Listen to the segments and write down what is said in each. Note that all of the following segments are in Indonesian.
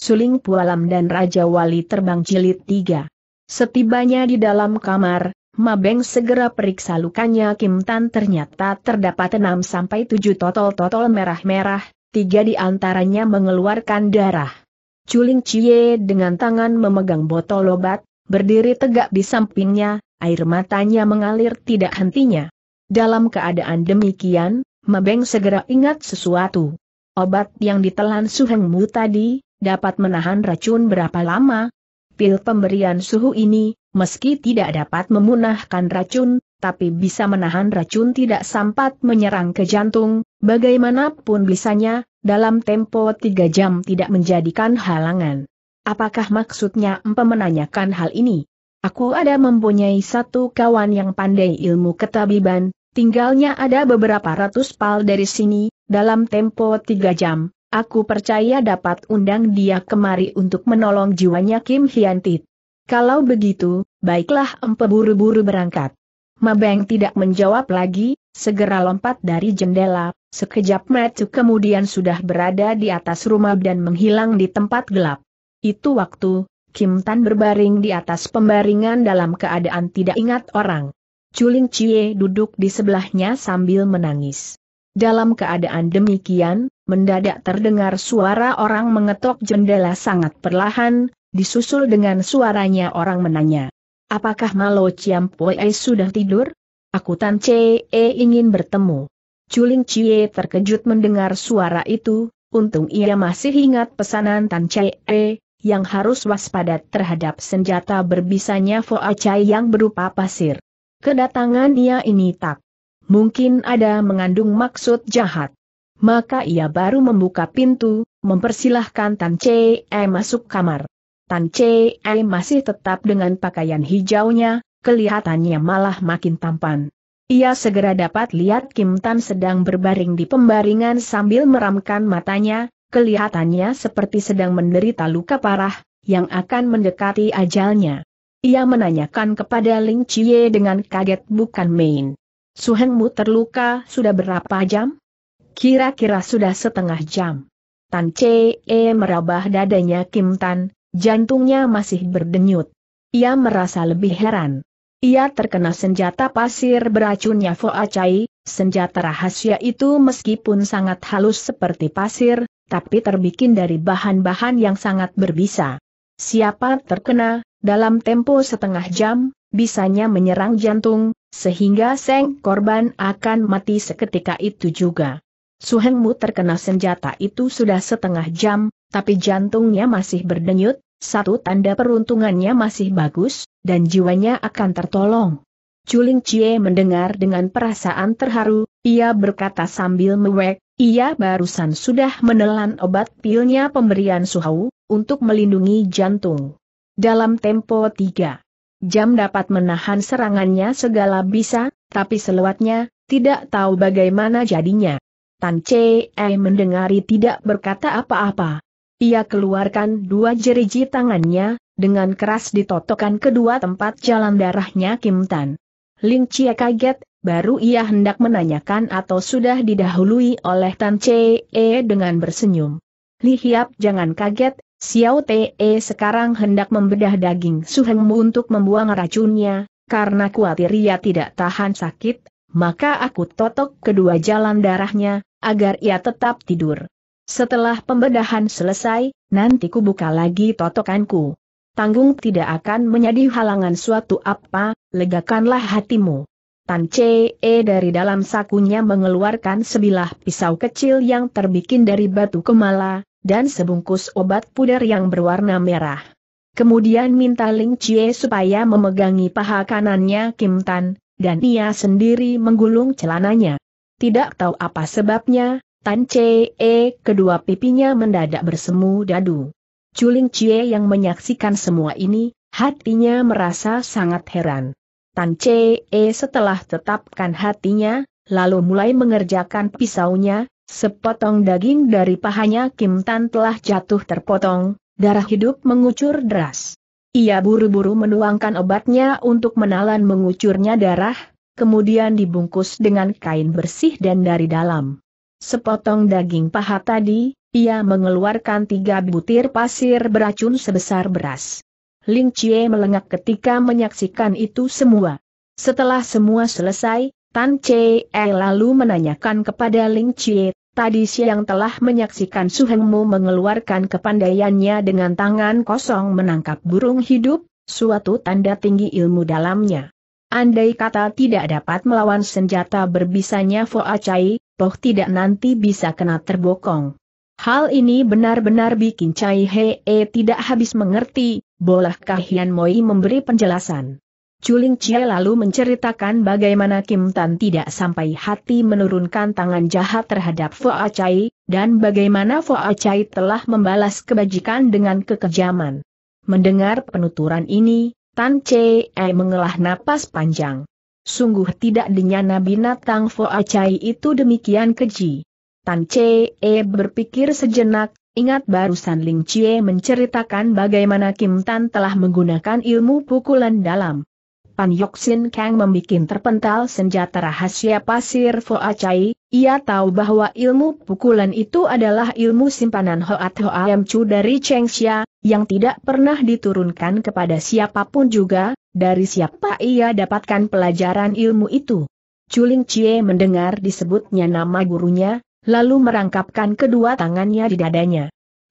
Suling Pualam dan Raja Wali Terbang Jilid tiga. Setibanya di dalam kamar, Mabeng segera periksa lukanya Kim Tan ternyata terdapat 6-7 totol-totol merah-merah, tiga di antaranya mengeluarkan darah. Culing Cie dengan tangan memegang botol obat, berdiri tegak di sampingnya, air matanya mengalir tidak hentinya. Dalam keadaan demikian, Mabeng segera ingat sesuatu. Obat yang ditelan Suhengmu tadi, dapat menahan racun berapa lama? Pil pemberian suhu ini, meski tidak dapat memunahkan racun, tapi bisa menahan racun tidak sempat menyerang ke jantung, bagaimanapun bisanya, dalam tempo tiga jam tidak menjadikan halangan. Apakah maksudnya empe menanyakan hal ini? Aku ada mempunyai satu kawan yang pandai ilmu ketabiban, tinggalnya ada beberapa ratus pal dari sini, dalam tempo tiga jam, Aku percaya dapat undang dia kemari untuk menolong jiwanya Kim Tit. Kalau begitu, baiklah empe buru-buru berangkat. Mabeng tidak menjawab lagi, segera lompat dari jendela, sekejap metu kemudian sudah berada di atas rumah dan menghilang di tempat gelap. Itu waktu, Kim Tan berbaring di atas pembaringan dalam keadaan tidak ingat orang. Culing Chie duduk di sebelahnya sambil menangis. Dalam keadaan demikian, mendadak terdengar suara orang mengetok jendela sangat perlahan, disusul dengan suaranya orang menanya. Apakah Malo Ciampoe sudah tidur? Aku Tan Chee ingin bertemu. Culing Chie terkejut mendengar suara itu, untung ia masih ingat pesanan Tan e, yang harus waspada terhadap senjata berbisanya Fo Acai yang berupa pasir. Kedatangan ia ini tak mungkin ada mengandung maksud jahat. Maka ia baru membuka pintu, mempersilahkan Tan e masuk kamar. Tan e masih tetap dengan pakaian hijaunya, kelihatannya malah makin tampan. Ia segera dapat lihat Kim Tan sedang berbaring di pembaringan sambil meramkan matanya, kelihatannya seperti sedang menderita luka parah, yang akan mendekati ajalnya. Ia menanyakan kepada Ling Chie dengan kaget bukan main. Suhengmu terluka sudah berapa jam? Kira-kira sudah setengah jam. Tan Chee e merabah dadanya Kim Tan, jantungnya masih berdenyut. Ia merasa lebih heran. Ia terkena senjata pasir beracunnya Fo Acai, senjata rahasia itu meskipun sangat halus seperti pasir, tapi terbikin dari bahan-bahan yang sangat berbisa. Siapa terkena, dalam tempo setengah jam, bisanya menyerang jantung, sehingga seng korban akan mati seketika itu juga. Suhengmu terkena senjata itu sudah setengah jam, tapi jantungnya masih berdenyut, satu tanda peruntungannya masih bagus, dan jiwanya akan tertolong. Culing Cie mendengar dengan perasaan terharu, ia berkata sambil mewek, ia barusan sudah menelan obat pilnya pemberian Suhau, untuk melindungi jantung. Dalam tempo tiga jam dapat menahan serangannya segala bisa, tapi selewatnya, tidak tahu bagaimana jadinya. Tan Chee mendengari tidak berkata apa-apa. Ia keluarkan dua jeriji tangannya, dengan keras ditotokkan kedua tempat jalan darahnya Kim Tan. Ling Chia kaget, baru ia hendak menanyakan atau sudah didahului oleh Tan Chee e dengan bersenyum. Li Hiap jangan kaget, Xiao Te e sekarang hendak membedah daging suhengmu untuk membuang racunnya, karena kuatir ia tidak tahan sakit, maka aku totok kedua jalan darahnya, agar ia tetap tidur. Setelah pembedahan selesai, nanti ku buka lagi totokanku. Tanggung tidak akan menjadi halangan suatu apa, legakanlah hatimu. Tan Chee dari dalam sakunya mengeluarkan sebilah pisau kecil yang terbikin dari batu kemala, dan sebungkus obat pudar yang berwarna merah. Kemudian minta Ling Chie supaya memegangi paha kanannya Kim Tan, dan ia sendiri menggulung celananya. Tidak tahu apa sebabnya, Tan E kedua pipinya mendadak bersemu dadu. Culing Chie yang menyaksikan semua ini, hatinya merasa sangat heran. Tan E setelah tetapkan hatinya, lalu mulai mengerjakan pisaunya, sepotong daging dari pahanya Kim Tan telah jatuh terpotong, darah hidup mengucur deras. Ia buru-buru menuangkan obatnya untuk menalan mengucurnya darah, kemudian dibungkus dengan kain bersih dan dari dalam. Sepotong daging paha tadi, ia mengeluarkan tiga butir pasir beracun sebesar beras. Ling Chie melengak ketika menyaksikan itu semua. Setelah semua selesai, Tan Chee lalu menanyakan kepada Ling Chie, Tadi siang telah menyaksikan Suhengmu mengeluarkan kepandaiannya dengan tangan kosong menangkap burung hidup, suatu tanda tinggi ilmu dalamnya. Andai kata tidak dapat melawan senjata berbisanya Fo Acai, toh tidak nanti bisa kena terbokong. Hal ini benar-benar bikin Chai Hee tidak habis mengerti, bolehkah Hian Moi memberi penjelasan. Chuling Chie lalu menceritakan bagaimana Kim Tan tidak sampai hati menurunkan tangan jahat terhadap Fo Acai, dan bagaimana Fo Acai telah membalas kebajikan dengan kekejaman. Mendengar penuturan ini, Tan Chee eh, mengelah napas panjang. Sungguh tidak denyana binatang fo acai itu demikian keji. Tan Chee eh, berpikir sejenak, ingat barusan Ling Chie menceritakan bagaimana Kim Tan telah menggunakan ilmu pukulan dalam. Pan Yoksin Kang membuat terpental senjata rahasia pasir acai. ia tahu bahwa ilmu pukulan itu adalah ilmu simpanan Hoat hoa Hoam Chu dari Cheng Xia, yang tidak pernah diturunkan kepada siapapun juga, dari siapa ia dapatkan pelajaran ilmu itu. Chuling Chie mendengar disebutnya nama gurunya, lalu merangkapkan kedua tangannya di dadanya.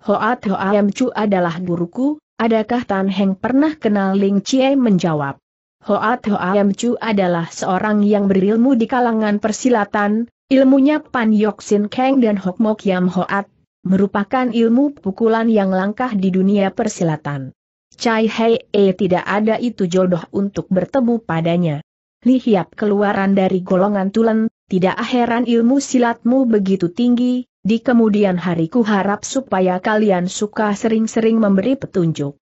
Hoat hoa Hoam Chu adalah guruku, adakah Tan Heng pernah kenal Ling Chie menjawab. Hoa Yam Chu adalah seorang yang berilmu di kalangan persilatan, ilmunya Pan Yok Sin Kang dan Hok Mok Yam Hoat, merupakan ilmu pukulan yang langkah di dunia persilatan. Chai Hei E tidak ada itu jodoh untuk bertemu padanya. Li Hiap keluaran dari golongan tulen, tidak heran ilmu silatmu begitu tinggi, di kemudian hari ku harap supaya kalian suka sering-sering memberi petunjuk.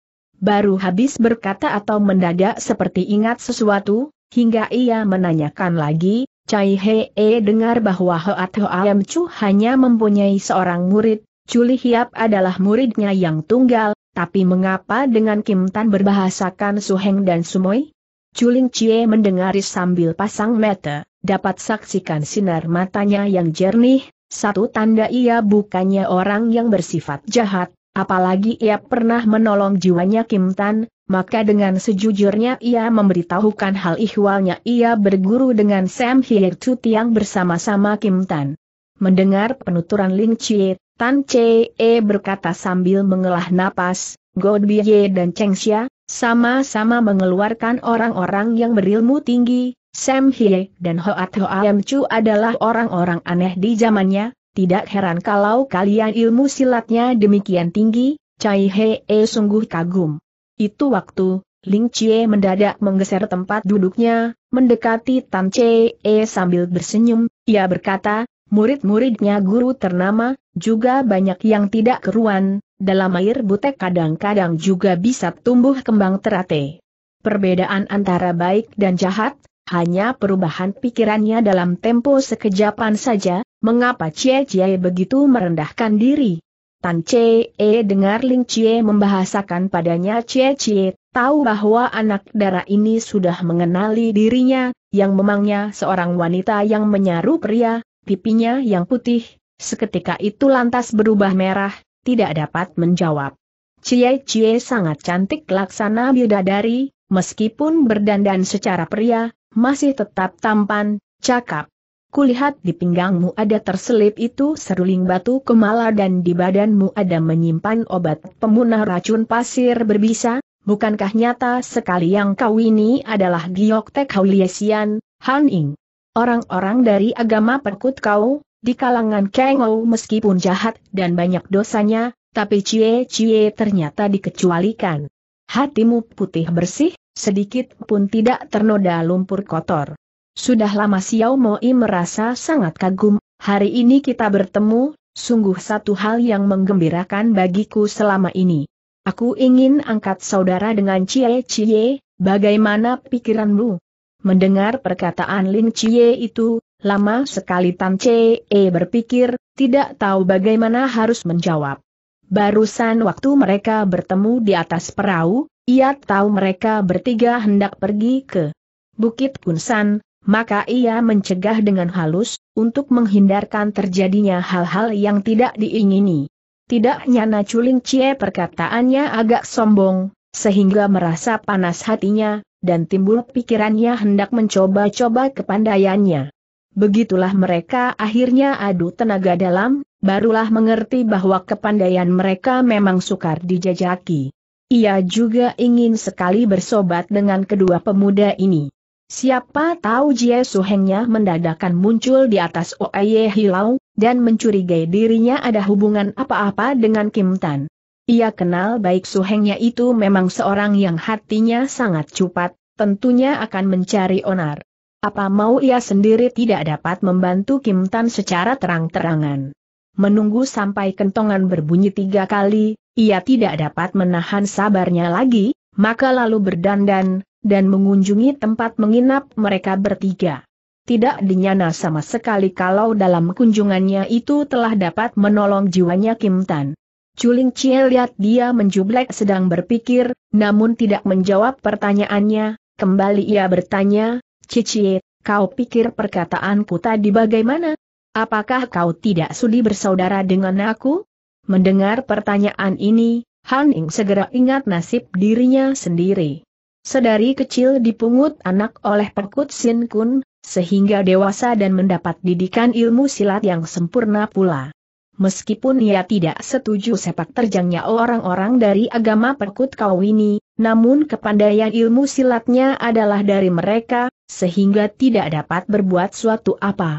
Baru habis berkata atau mendadak seperti ingat sesuatu, hingga ia menanyakan lagi, Cai Hee dengar bahwa Hoat Hoam Chu hanya mempunyai seorang murid, Chuli Hiap adalah muridnya yang tunggal, tapi mengapa dengan Kim Tan berbahasakan Suheng dan Sumoy? Chuling Chie mendengari sambil pasang mata, dapat saksikan sinar matanya yang jernih, satu tanda ia bukannya orang yang bersifat jahat, Apalagi ia pernah menolong jiwanya Kim Tan, maka dengan sejujurnya ia memberitahukan hal ihwalnya ia berguru dengan Sam Hye Chu yang bersama-sama Kim Tan. Mendengar penuturan Ling Chie, Tan Chee berkata sambil mengelah napas, God Ye dan Cheng Xia, sama-sama mengeluarkan orang-orang yang berilmu tinggi, Sam Hye dan Hoat Hoam Chu adalah orang-orang aneh di zamannya, tidak heran kalau kalian ilmu silatnya demikian tinggi, Cai Hee sungguh kagum. Itu waktu, Ling Chie mendadak menggeser tempat duduknya, mendekati Tan Chee e sambil bersenyum, ia berkata, murid-muridnya guru ternama, juga banyak yang tidak keruan, dalam air butek kadang-kadang juga bisa tumbuh kembang terate. Perbedaan antara baik dan jahat, hanya perubahan pikirannya dalam tempo sekejapan saja, Mengapa Cie Cie begitu merendahkan diri? Tan Cie e dengar Ling Cie membahasakan padanya Cie Cie, tahu bahwa anak darah ini sudah mengenali dirinya, yang memangnya seorang wanita yang menyaru pria, pipinya yang putih, seketika itu lantas berubah merah, tidak dapat menjawab. Cie Cie sangat cantik laksana bidadari, meskipun berdandan secara pria, masih tetap tampan, cakap. Kulihat di pinggangmu ada terselip itu seruling batu kemala dan di badanmu ada menyimpan obat pemunah racun pasir berbisa, bukankah nyata sekali yang kau ini adalah Gioktek Hauliesian, Han Ing? Orang-orang dari agama perkut kau, di kalangan Kengou meskipun jahat dan banyak dosanya, tapi cie-cie ternyata dikecualikan. Hatimu putih bersih, sedikit pun tidak ternoda lumpur kotor. Sudah lama Xiao Moi merasa sangat kagum, hari ini kita bertemu, sungguh satu hal yang menggembirakan bagiku selama ini. Aku ingin angkat saudara dengan Cie Cie, bagaimana pikiranmu? Mendengar perkataan Ling Cie itu, lama sekali Tan Cie berpikir, tidak tahu bagaimana harus menjawab. Barusan waktu mereka bertemu di atas perahu, ia tahu mereka bertiga hendak pergi ke Bukit Kunsan, maka ia mencegah dengan halus, untuk menghindarkan terjadinya hal-hal yang tidak diingini. Tidak nyana Culing Cie perkataannya agak sombong, sehingga merasa panas hatinya, dan timbul pikirannya hendak mencoba-coba kepandaiannya. Begitulah mereka akhirnya adu tenaga dalam, barulah mengerti bahwa kepandaian mereka memang sukar dijajaki. Ia juga ingin sekali bersobat dengan kedua pemuda ini. Siapa tahu Jie Suhengnya mendadakan muncul di atas Oye Hilau, dan mencurigai dirinya ada hubungan apa-apa dengan Kim Tan. Ia kenal baik Suhengnya itu memang seorang yang hatinya sangat cupat, tentunya akan mencari onar. Apa mau ia sendiri tidak dapat membantu Kim Tan secara terang-terangan. Menunggu sampai kentongan berbunyi tiga kali, ia tidak dapat menahan sabarnya lagi, maka lalu berdandan, dan mengunjungi tempat menginap mereka bertiga. Tidak dinyana sama sekali kalau dalam kunjungannya itu telah dapat menolong jiwanya Kim Tan. Chuling Chie lihat dia menjublek sedang berpikir, namun tidak menjawab pertanyaannya, kembali ia bertanya, Cici, kau pikir perkataanku tadi bagaimana? Apakah kau tidak sudi bersaudara dengan aku? Mendengar pertanyaan ini, Han Ying segera ingat nasib dirinya sendiri. Sedari kecil dipungut anak oleh Pekut Sin Kun, sehingga dewasa dan mendapat didikan ilmu silat yang sempurna pula. Meskipun ia tidak setuju sepak terjangnya orang-orang dari agama Perkut Kawini, namun kepandaian ilmu silatnya adalah dari mereka, sehingga tidak dapat berbuat suatu apa.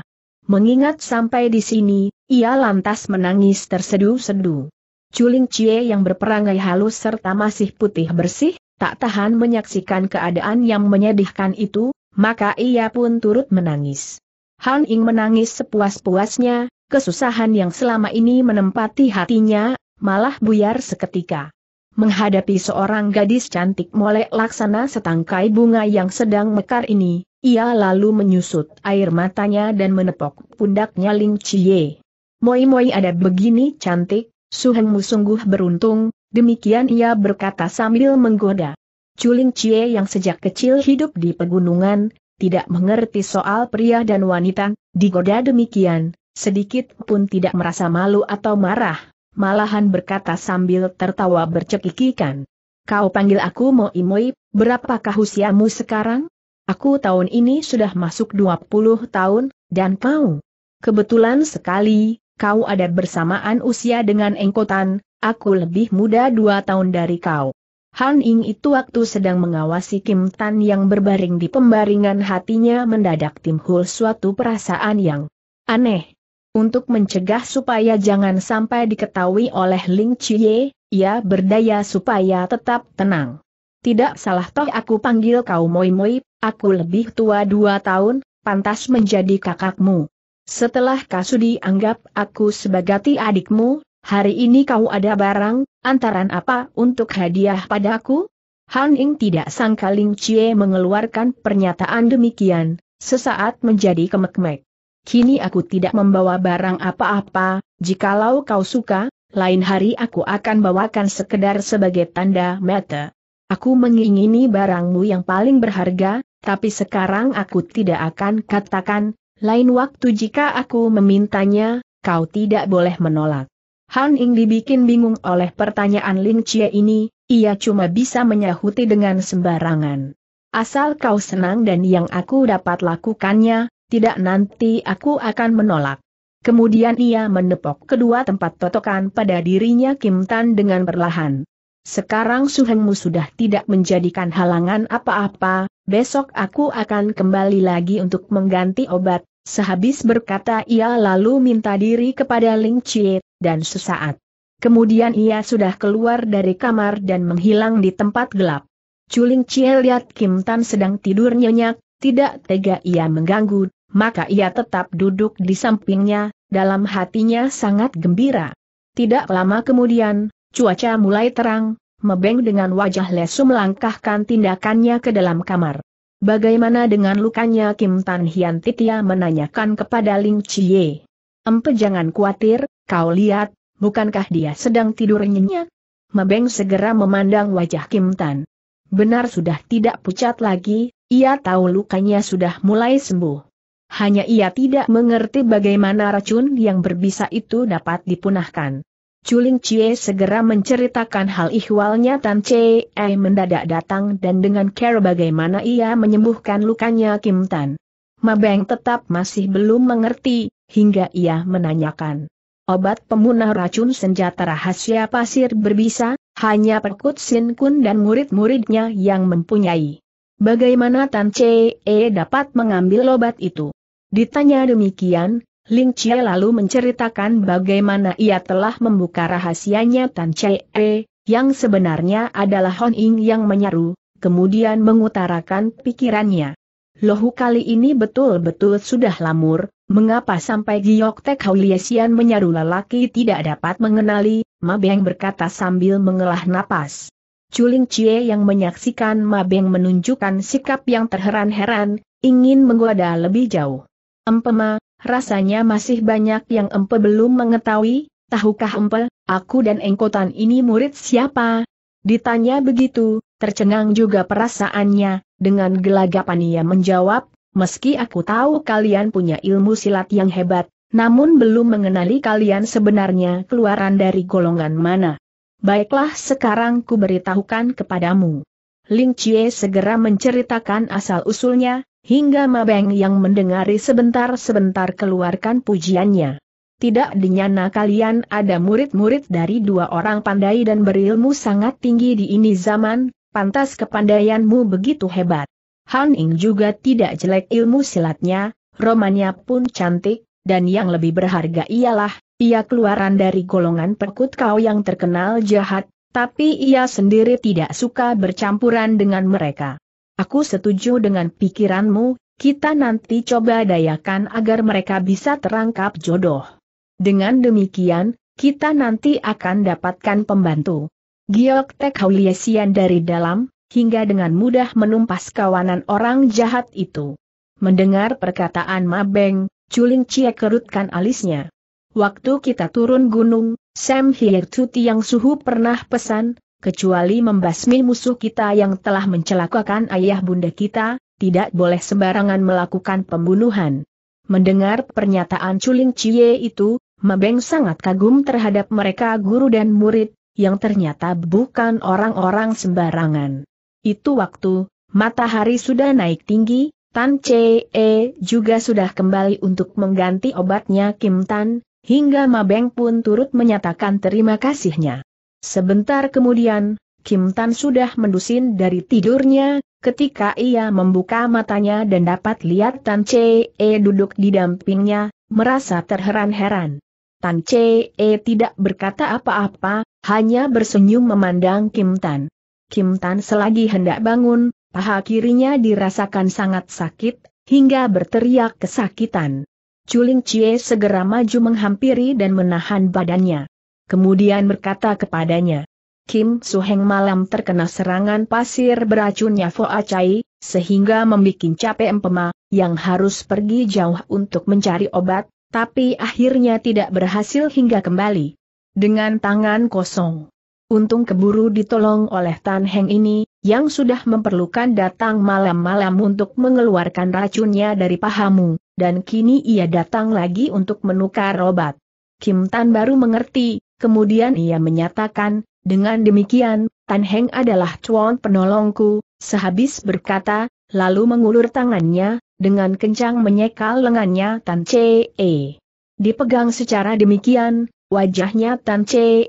Mengingat sampai di sini, ia lantas menangis terseduh-seduh. Culing Cie yang berperangai halus serta masih putih bersih, tak tahan menyaksikan keadaan yang menyedihkan itu, maka ia pun turut menangis. Han Ing menangis sepuas-puasnya, kesusahan yang selama ini menempati hatinya, malah buyar seketika. Menghadapi seorang gadis cantik molek laksana setangkai bunga yang sedang mekar ini, ia lalu menyusut air matanya dan menepok pundaknya Ling Chie. Moi-moi ada begini cantik, Suhengmu sungguh beruntung, Demikian ia berkata sambil menggoda. Culing Cie yang sejak kecil hidup di pegunungan, tidak mengerti soal pria dan wanita, digoda demikian, sedikit pun tidak merasa malu atau marah, malahan berkata sambil tertawa bercekikikan. Kau panggil aku Moi Moi, berapakah usiamu sekarang? Aku tahun ini sudah masuk 20 tahun, dan kau? Kebetulan sekali, kau ada bersamaan usia dengan Engkotan, aku lebih muda dua tahun dari kau. Han Ying itu waktu sedang mengawasi Kim Tan yang berbaring di pembaringan hatinya mendadak timbul suatu perasaan yang aneh. Untuk mencegah supaya jangan sampai diketahui oleh Ling Chie, ia berdaya supaya tetap tenang. Tidak salah toh aku panggil kau Moi Moi, aku lebih tua dua tahun, pantas menjadi kakakmu. Setelah Kasudi anggap aku sebagai adikmu, hari ini kau ada barang, antaran apa untuk hadiah padaku? Han Ying tidak sangka Ling Chie mengeluarkan pernyataan demikian, sesaat menjadi kemek-mek. Kini aku tidak membawa barang apa-apa, jikalau kau suka, lain hari aku akan bawakan sekedar sebagai tanda mata. Aku mengingini barangmu yang paling berharga, tapi sekarang aku tidak akan katakan, lain waktu jika aku memintanya, kau tidak boleh menolak. Han Ying dibikin bingung oleh pertanyaan Ling Chie ini, ia cuma bisa menyahuti dengan sembarangan. Asal kau senang dan yang aku dapat lakukannya, tidak nanti aku akan menolak. Kemudian ia menepok kedua tempat totokan pada dirinya Kim Tan dengan perlahan. Sekarang suhengmu sudah tidak menjadikan halangan apa-apa, besok aku akan kembali lagi untuk mengganti obat. Sehabis berkata ia lalu minta diri kepada Ling Chie, dan sesaat. Kemudian ia sudah keluar dari kamar dan menghilang di tempat gelap. Culing Chie lihat Kim Tan sedang tidur nyenyak, tidak tega ia mengganggu, maka ia tetap duduk di sampingnya, dalam hatinya sangat gembira. Tidak lama kemudian, cuaca mulai terang, Mebeng dengan wajah lesu melangkahkan tindakannya ke dalam kamar. Bagaimana dengan lukanya Kim Tan Hian Titia menanyakan kepada Ling Chie. Empe jangan khawatir, Kau lihat, bukankah dia sedang tidur nyenyak? Mebeng segera memandang wajah Kim Tan. Benar sudah tidak pucat lagi, ia tahu lukanya sudah mulai sembuh. Hanya ia tidak mengerti bagaimana racun yang berbisa itu dapat dipunahkan. Chuling Cie segera menceritakan hal ihwalnya Tan ai mendadak datang dan dengan care bagaimana ia menyembuhkan lukanya Kim Tan. Mabeng tetap masih belum mengerti, hingga ia menanyakan obat pemunah racun senjata rahasia pasir berbisa, hanya Perkut Sin Kun dan murid-muridnya yang mempunyai. Bagaimana Tan E dapat mengambil obat itu? Ditanya demikian, Ling Chie lalu menceritakan bagaimana ia telah membuka rahasianya Tan E, yang sebenarnya adalah Hon Ying yang menyaru, kemudian mengutarakan pikirannya. Lohu kali ini betul-betul sudah lamur, mengapa sampai Giyok Tek Hauliesian menyaru lelaki tidak dapat mengenali, Mabeng berkata sambil mengelah napas. Culing Cie yang menyaksikan Mabeng menunjukkan sikap yang terheran-heran, ingin menggoda lebih jauh. Empema, rasanya masih banyak yang Empe belum mengetahui, tahukah Empe, aku dan Engkotan ini murid siapa? Ditanya begitu, Tercengang juga perasaannya, dengan gelagapan ia menjawab, meski aku tahu kalian punya ilmu silat yang hebat, namun belum mengenali kalian sebenarnya keluaran dari golongan mana. Baiklah sekarang ku beritahukan kepadamu. Ling Chie segera menceritakan asal-usulnya, hingga Ma Mabeng yang mendengari sebentar-sebentar keluarkan pujiannya. Tidak dinyana kalian ada murid-murid dari dua orang pandai dan berilmu sangat tinggi di ini zaman, pantas kepandaianmu begitu hebat. Han Ing juga tidak jelek ilmu silatnya, romannya pun cantik, dan yang lebih berharga ialah, ia keluaran dari golongan perkut kau yang terkenal jahat, tapi ia sendiri tidak suka bercampuran dengan mereka. Aku setuju dengan pikiranmu, kita nanti coba dayakan agar mereka bisa terangkap jodoh. Dengan demikian, kita nanti akan dapatkan pembantu. Giok Tek Hauliesian dari dalam, hingga dengan mudah menumpas kawanan orang jahat itu. Mendengar perkataan Mabeng, Culing Cie kerutkan alisnya. Waktu kita turun gunung, Sam Hiercuti yang suhu pernah pesan, kecuali membasmi musuh kita yang telah mencelakakan ayah bunda kita, tidak boleh sembarangan melakukan pembunuhan. Mendengar pernyataan Culing Cie itu, Mabeng sangat kagum terhadap mereka guru dan murid, yang ternyata bukan orang-orang sembarangan. Itu waktu, matahari sudah naik tinggi, Tan e juga sudah kembali untuk mengganti obatnya Kim Tan, hingga Mabeng pun turut menyatakan terima kasihnya. Sebentar kemudian, Kim Tan sudah mendusin dari tidurnya, Ketika ia membuka matanya dan dapat lihat Tan e duduk di dampingnya, merasa terheran-heran. Tan e tidak berkata apa-apa, hanya bersenyum memandang Kim Tan. Kim Tan selagi hendak bangun, paha kirinya dirasakan sangat sakit, hingga berteriak kesakitan. Chuling Chie segera maju menghampiri dan menahan badannya. Kemudian berkata kepadanya, Kim Suheng malam terkena serangan pasir beracunnya Fo Acai, sehingga membuat capek empema, yang harus pergi jauh untuk mencari obat, tapi akhirnya tidak berhasil hingga kembali dengan tangan kosong. Untung keburu ditolong oleh Tan Heng ini, yang sudah memerlukan datang malam-malam untuk mengeluarkan racunnya dari pahamu, dan kini ia datang lagi untuk menukar obat. Kim Tan baru mengerti, kemudian ia menyatakan, dengan demikian, Tan Heng adalah cuan penolongku, sehabis berkata, lalu mengulur tangannya, dengan kencang menyekal lengannya Tan Chee. Dipegang secara demikian, Wajahnya Tan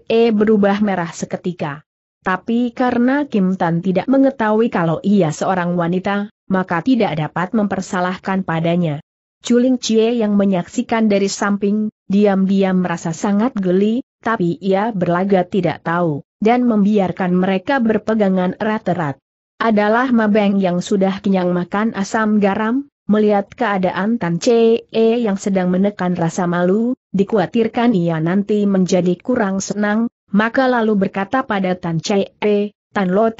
e berubah merah seketika. Tapi karena Kim Tan tidak mengetahui kalau ia seorang wanita, maka tidak dapat mempersalahkan padanya. Culing Chie yang menyaksikan dari samping, diam-diam merasa sangat geli, tapi ia berlaga tidak tahu, dan membiarkan mereka berpegangan erat-erat. Adalah Mabeng yang sudah kenyang makan asam garam, Melihat keadaan Tan e yang sedang menekan rasa malu, dikhawatirkan ia nanti menjadi kurang senang, maka lalu berkata pada Tan e, Tan Lo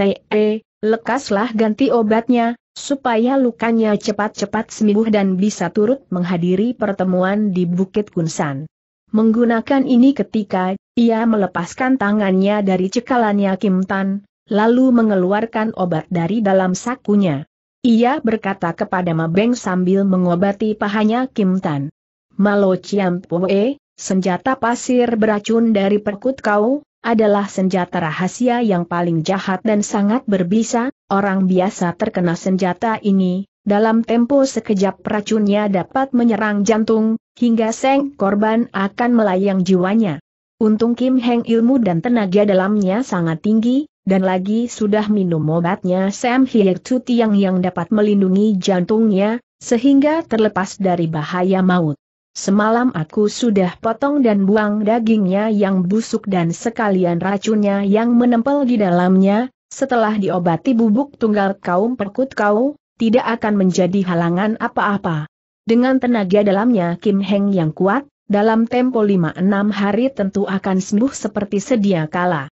lekaslah ganti obatnya, supaya lukanya cepat-cepat sembuh dan bisa turut menghadiri pertemuan di Bukit Kunsan. Menggunakan ini ketika, ia melepaskan tangannya dari cekalannya Kim Tan, lalu mengeluarkan obat dari dalam sakunya. Ia berkata kepada Mabeng sambil mengobati pahanya Kim Tan. Malo Chiam Poe, senjata pasir beracun dari perkut kau, adalah senjata rahasia yang paling jahat dan sangat berbisa, orang biasa terkena senjata ini, dalam tempo sekejap racunnya dapat menyerang jantung, hingga seng korban akan melayang jiwanya. Untung Kim Heng ilmu dan tenaga dalamnya sangat tinggi, dan lagi sudah minum obatnya Sam Hiek Tuti yang yang dapat melindungi jantungnya, sehingga terlepas dari bahaya maut. Semalam aku sudah potong dan buang dagingnya yang busuk dan sekalian racunnya yang menempel di dalamnya, setelah diobati bubuk tunggal kaum perkut kau, tidak akan menjadi halangan apa-apa. Dengan tenaga dalamnya Kim Heng yang kuat, dalam tempo 5-6 hari tentu akan sembuh seperti sedia kala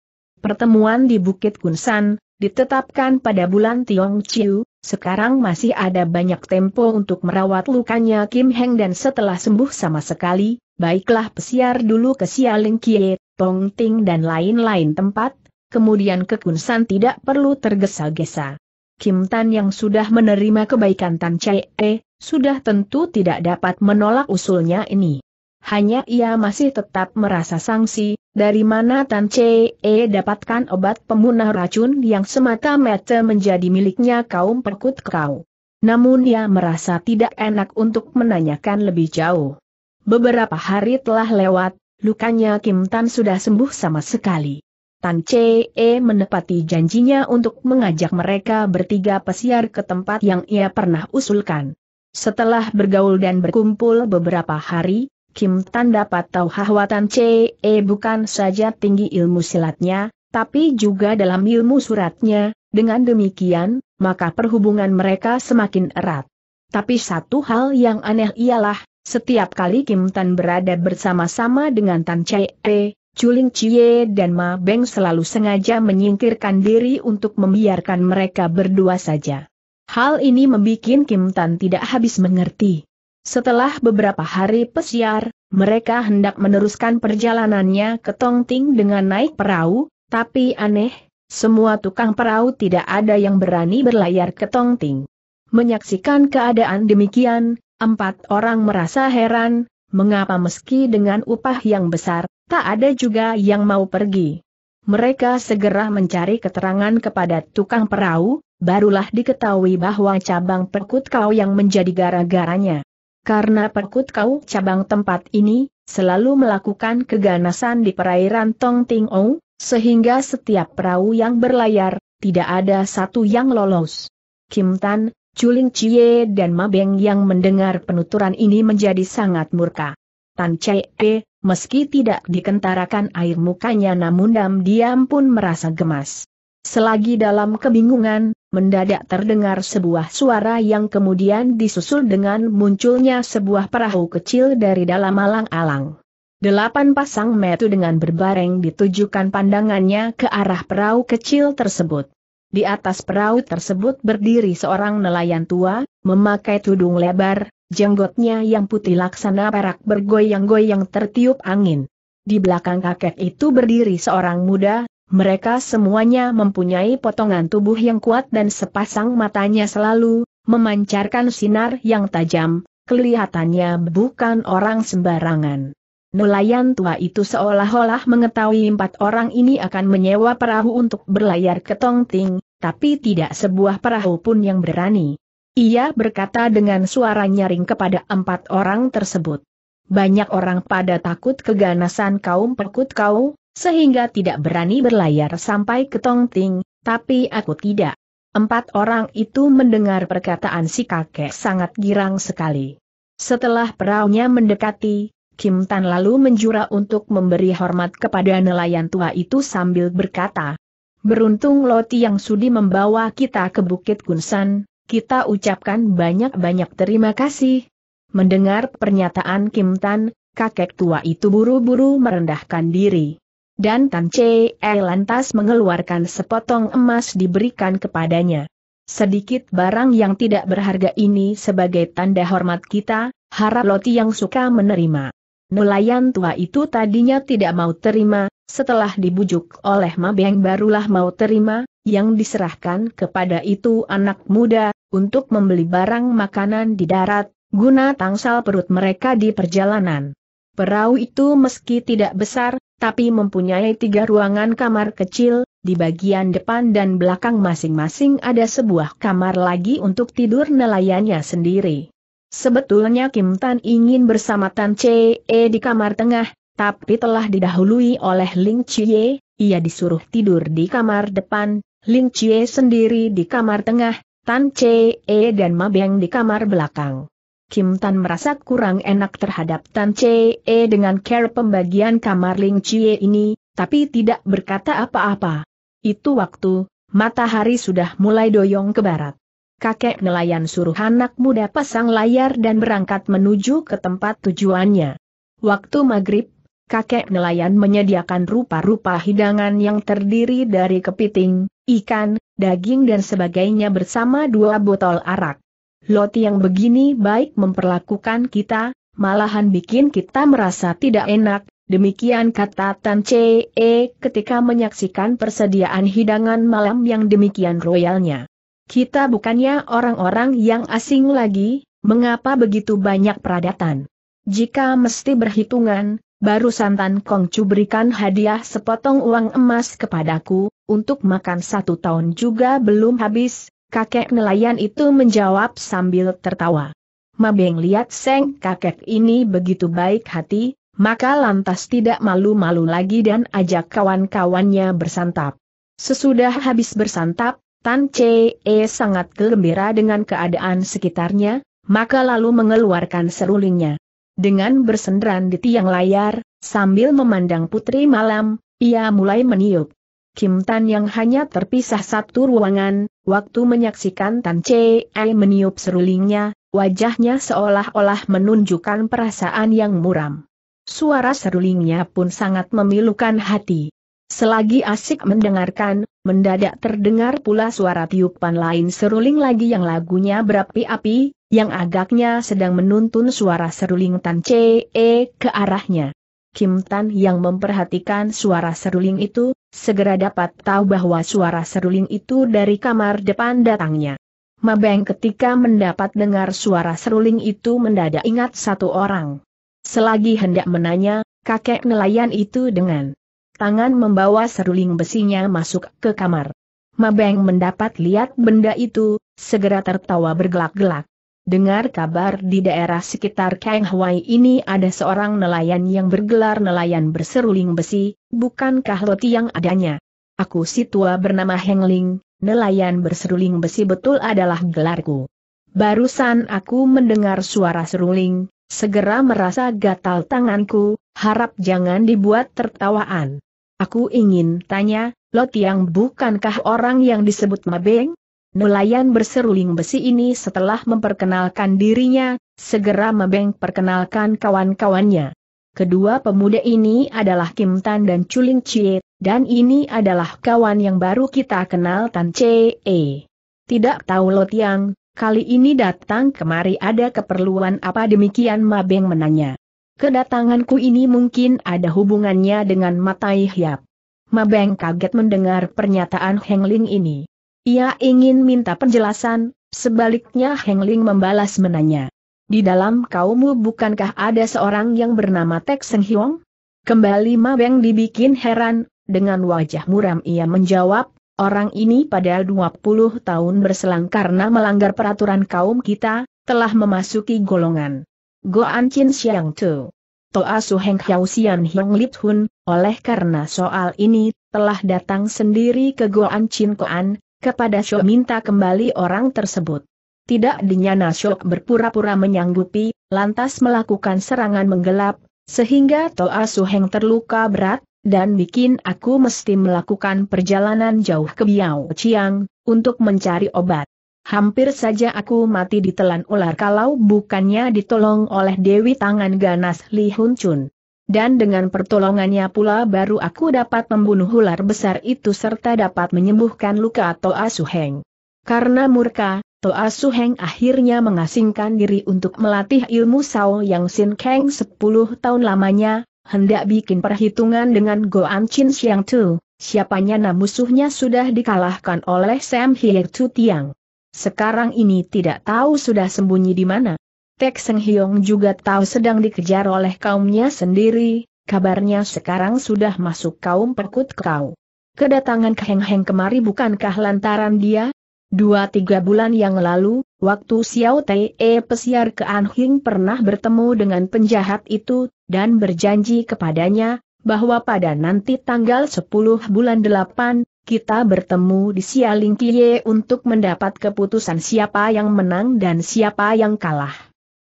pertemuan di Bukit Kunsan, ditetapkan pada bulan Tiong Chiu, sekarang masih ada banyak tempo untuk merawat lukanya Kim Heng dan setelah sembuh sama sekali, baiklah pesiar dulu ke Sialing Kie, Tong Ting dan lain-lain tempat, kemudian ke Kunsan tidak perlu tergesa-gesa. Kim Tan yang sudah menerima kebaikan Tan Chai E, sudah tentu tidak dapat menolak usulnya ini. Hanya ia masih tetap merasa sanksi. Dari mana Tan Chee dapatkan obat pemunah racun yang semata-mata menjadi miliknya kaum perkut kau? Namun ia merasa tidak enak untuk menanyakan lebih jauh. Beberapa hari telah lewat, lukanya Kim Tan sudah sembuh sama sekali. Tan Chee menepati janjinya untuk mengajak mereka bertiga pesiar ke tempat yang ia pernah usulkan. Setelah bergaul dan berkumpul beberapa hari, Kim Tan dapat tahu hahwatan CE bukan saja tinggi ilmu silatnya, tapi juga dalam ilmu suratnya, dengan demikian, maka perhubungan mereka semakin erat. Tapi satu hal yang aneh ialah, setiap kali Kim Tan berada bersama-sama dengan Tan CE, Chuling Chie dan Ma Beng selalu sengaja menyingkirkan diri untuk membiarkan mereka berdua saja. Hal ini membuat Kim Tan tidak habis mengerti. Setelah beberapa hari pesiar, mereka hendak meneruskan perjalanannya ke Tongting dengan naik perahu, tapi aneh, semua tukang perahu tidak ada yang berani berlayar ke Tongting. Menyaksikan keadaan demikian, empat orang merasa heran, mengapa meski dengan upah yang besar, tak ada juga yang mau pergi. Mereka segera mencari keterangan kepada tukang perahu, barulah diketahui bahwa cabang perkut kau yang menjadi gara-garanya. Karena pekut kau cabang tempat ini, selalu melakukan keganasan di perairan Tong Ting Ou, sehingga setiap perahu yang berlayar, tidak ada satu yang lolos. Kim Tan, Chuling Chie dan Mabeng yang mendengar penuturan ini menjadi sangat murka. Tan Chai E, meski tidak dikentarakan air mukanya namun diam diam pun merasa gemas. Selagi dalam kebingungan, mendadak terdengar sebuah suara yang kemudian disusul dengan munculnya sebuah perahu kecil dari dalam alang-alang. Delapan pasang metu dengan berbareng ditujukan pandangannya ke arah perahu kecil tersebut. Di atas perahu tersebut berdiri seorang nelayan tua, memakai tudung lebar, jenggotnya yang putih laksana perak bergoyang-goyang tertiup angin. Di belakang kakek itu berdiri seorang muda, mereka semuanya mempunyai potongan tubuh yang kuat dan sepasang matanya selalu memancarkan sinar yang tajam, kelihatannya bukan orang sembarangan. Nelayan tua itu seolah-olah mengetahui empat orang ini akan menyewa perahu untuk berlayar ke Tongting, tapi tidak sebuah perahu pun yang berani. Ia berkata dengan suara nyaring kepada empat orang tersebut. Banyak orang pada takut keganasan kaum pekut kau, sehingga tidak berani berlayar sampai ke Tongting, tapi aku tidak. Empat orang itu mendengar perkataan si kakek sangat girang sekali. Setelah peraunya mendekati, Kim Tan lalu menjura untuk memberi hormat kepada nelayan tua itu sambil berkata, Beruntung Loti yang sudi membawa kita ke Bukit Gunsan, kita ucapkan banyak-banyak terima kasih. Mendengar pernyataan Kim Tan, kakek tua itu buru-buru merendahkan diri. Dan Tan Chee lantas mengeluarkan sepotong emas diberikan kepadanya. Sedikit barang yang tidak berharga ini sebagai tanda hormat kita, harap Loti yang suka menerima. Nelayan tua itu tadinya tidak mau terima, setelah dibujuk oleh Mabeng barulah mau terima, yang diserahkan kepada itu anak muda, untuk membeli barang makanan di darat, guna tangsal perut mereka di perjalanan. Perahu itu meski tidak besar, tapi mempunyai tiga ruangan kamar kecil, di bagian depan dan belakang masing-masing ada sebuah kamar lagi untuk tidur nelayannya sendiri. Sebetulnya Kim Tan ingin bersama Tan Chee e di kamar tengah, tapi telah didahului oleh Ling Chie, ia disuruh tidur di kamar depan, Ling Chie sendiri di kamar tengah, Tan Chee e dan Ma Beng di kamar belakang. Kim Tan merasa kurang enak terhadap Tan Chee dengan care pembagian kamar Ling Chie ini, tapi tidak berkata apa-apa. Itu waktu, matahari sudah mulai doyong ke barat. Kakek nelayan suruh anak muda pasang layar dan berangkat menuju ke tempat tujuannya. Waktu maghrib, kakek nelayan menyediakan rupa-rupa hidangan yang terdiri dari kepiting, ikan, daging dan sebagainya bersama dua botol arak. Loti yang begini baik memperlakukan kita, malahan bikin kita merasa tidak enak, demikian kata Tan Chee ketika menyaksikan persediaan hidangan malam yang demikian royalnya. Kita bukannya orang-orang yang asing lagi, mengapa begitu banyak peradatan? Jika mesti berhitungan, baru Santan Kongcu berikan hadiah sepotong uang emas kepadaku, untuk makan satu tahun juga belum habis, Kakek nelayan itu menjawab sambil tertawa. Mabeng lihat seng kakek ini begitu baik hati, maka lantas tidak malu-malu lagi dan ajak kawan-kawannya bersantap. Sesudah habis bersantap, Tan e sangat gembira dengan keadaan sekitarnya, maka lalu mengeluarkan serulingnya. Dengan bersenderan di tiang layar, sambil memandang putri malam, ia mulai meniup. Kim Tan yang hanya terpisah satu ruangan, waktu menyaksikan Tan Che Ai meniup serulingnya, wajahnya seolah-olah menunjukkan perasaan yang muram. Suara serulingnya pun sangat memilukan hati. Selagi asik mendengarkan, mendadak terdengar pula suara tiupan lain seruling lagi yang lagunya berapi-api, yang agaknya sedang menuntun suara seruling Tan Chee ke arahnya. Kim Tan yang memperhatikan suara seruling itu, segera dapat tahu bahwa suara seruling itu dari kamar depan datangnya. Mabeng ketika mendapat dengar suara seruling itu mendadak ingat satu orang. Selagi hendak menanya, kakek nelayan itu dengan tangan membawa seruling besinya masuk ke kamar. Mabeng mendapat lihat benda itu, segera tertawa bergelak-gelak. Dengar kabar di daerah sekitar Kang Hwai ini ada seorang nelayan yang bergelar nelayan berseruling besi, bukankah Loti yang adanya? Aku si tua bernama Ling, nelayan berseruling besi betul adalah gelarku. Barusan aku mendengar suara seruling, segera merasa gatal tanganku, harap jangan dibuat tertawaan. Aku ingin tanya, Loti yang bukankah orang yang disebut Mabeng? Nelayan berseruling besi ini setelah memperkenalkan dirinya, segera membeng perkenalkan kawan-kawannya. Kedua pemuda ini adalah Kim Tan dan Chuling Chie, dan ini adalah kawan yang baru kita kenal Tan Chee. Tidak tahu Lo Tiang, kali ini datang kemari ada keperluan apa demikian Mabeng menanya. Kedatanganku ini mungkin ada hubungannya dengan Matai Hyap. Mabeng kaget mendengar pernyataan Heng Ling ini. Ia ingin minta penjelasan, sebaliknya Heng Ling membalas menanya. Di dalam kaummu bukankah ada seorang yang bernama Tek Seng Hiong? Kembali Ma Beng dibikin heran, dengan wajah muram ia menjawab, orang ini pada 20 tahun berselang karena melanggar peraturan kaum kita, telah memasuki golongan An Chin Siang Tu. Toa Su Heng Hiao Sian Hiong Lip Hun, oleh karena soal ini, telah datang sendiri ke An Chin Koan, kepada Syok minta kembali orang tersebut. Tidak dinyana Syok berpura-pura menyanggupi, lantas melakukan serangan menggelap, sehingga Toa Suheng terluka berat, dan bikin aku mesti melakukan perjalanan jauh ke Biao Chiang, untuk mencari obat. Hampir saja aku mati ditelan ular kalau bukannya ditolong oleh Dewi Tangan Ganas Li Hun Chun. Dan dengan pertolongannya pula baru aku dapat membunuh ular besar itu serta dapat menyembuhkan luka Toa Suheng. Karena murka, Toa Suheng akhirnya mengasingkan diri untuk melatih ilmu Sao Yang Sin Kang 10 tahun lamanya, hendak bikin perhitungan dengan Goan Chin Siang Tu, siapanya nam musuhnya sudah dikalahkan oleh Sam Hie Tu Tiang. Sekarang ini tidak tahu sudah sembunyi di mana. Tek Seng Hiong juga tahu sedang dikejar oleh kaumnya sendiri, kabarnya sekarang sudah masuk kaum perkut kau. Kedatangan Keheng Heng kemari bukankah lantaran dia? Dua tiga bulan yang lalu, waktu Xiao E pesiar ke Anhing pernah bertemu dengan penjahat itu, dan berjanji kepadanya, bahwa pada nanti tanggal 10 bulan 8, kita bertemu di Sialing Kie untuk mendapat keputusan siapa yang menang dan siapa yang kalah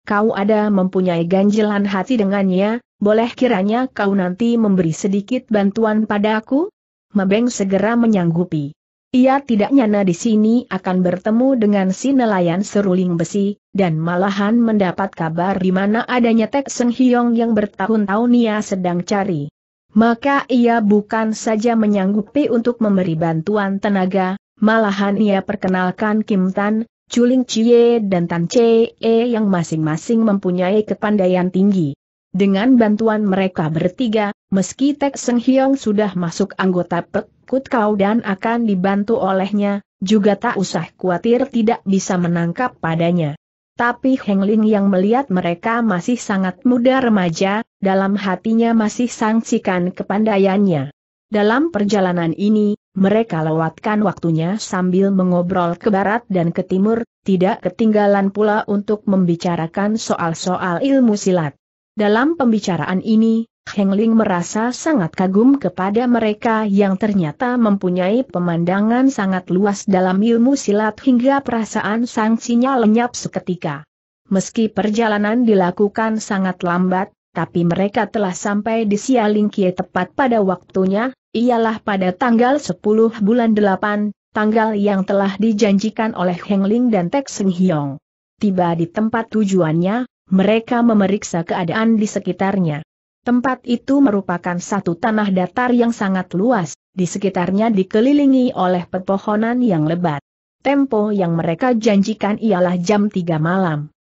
kau ada mempunyai ganjilan hati dengannya, boleh kiranya kau nanti memberi sedikit bantuan padaku? Mebeng segera menyanggupi. Ia tidak nyana di sini akan bertemu dengan si nelayan seruling besi, dan malahan mendapat kabar di mana adanya Tek Seng Hiong yang bertahun-tahun ia sedang cari. Maka ia bukan saja menyanggupi untuk memberi bantuan tenaga, malahan ia perkenalkan Kim Tan, Culing Cie dan Tan Chee yang masing-masing mempunyai kepandaian tinggi. Dengan bantuan mereka bertiga, meski Tek Seng Hiong sudah masuk anggota Pek Kau dan akan dibantu olehnya, juga tak usah khawatir tidak bisa menangkap padanya. Tapi Heng Ling yang melihat mereka masih sangat muda remaja, dalam hatinya masih sangsikan kepandaiannya. Dalam perjalanan ini, mereka lewatkan waktunya sambil mengobrol ke barat dan ke timur, tidak ketinggalan pula untuk membicarakan soal-soal ilmu silat. Dalam pembicaraan ini, Heng Ling merasa sangat kagum kepada mereka yang ternyata mempunyai pemandangan sangat luas dalam ilmu silat hingga perasaan sanksinya lenyap seketika. Meski perjalanan dilakukan sangat lambat, tapi mereka telah sampai di Sialingkie tepat pada waktunya, ialah pada tanggal 10 bulan 8, tanggal yang telah dijanjikan oleh Heng Ling dan Tek Seng Hiong. Tiba di tempat tujuannya, mereka memeriksa keadaan di sekitarnya. Tempat itu merupakan satu tanah datar yang sangat luas, di sekitarnya dikelilingi oleh pepohonan yang lebat. Tempo yang mereka janjikan ialah jam 3 malam.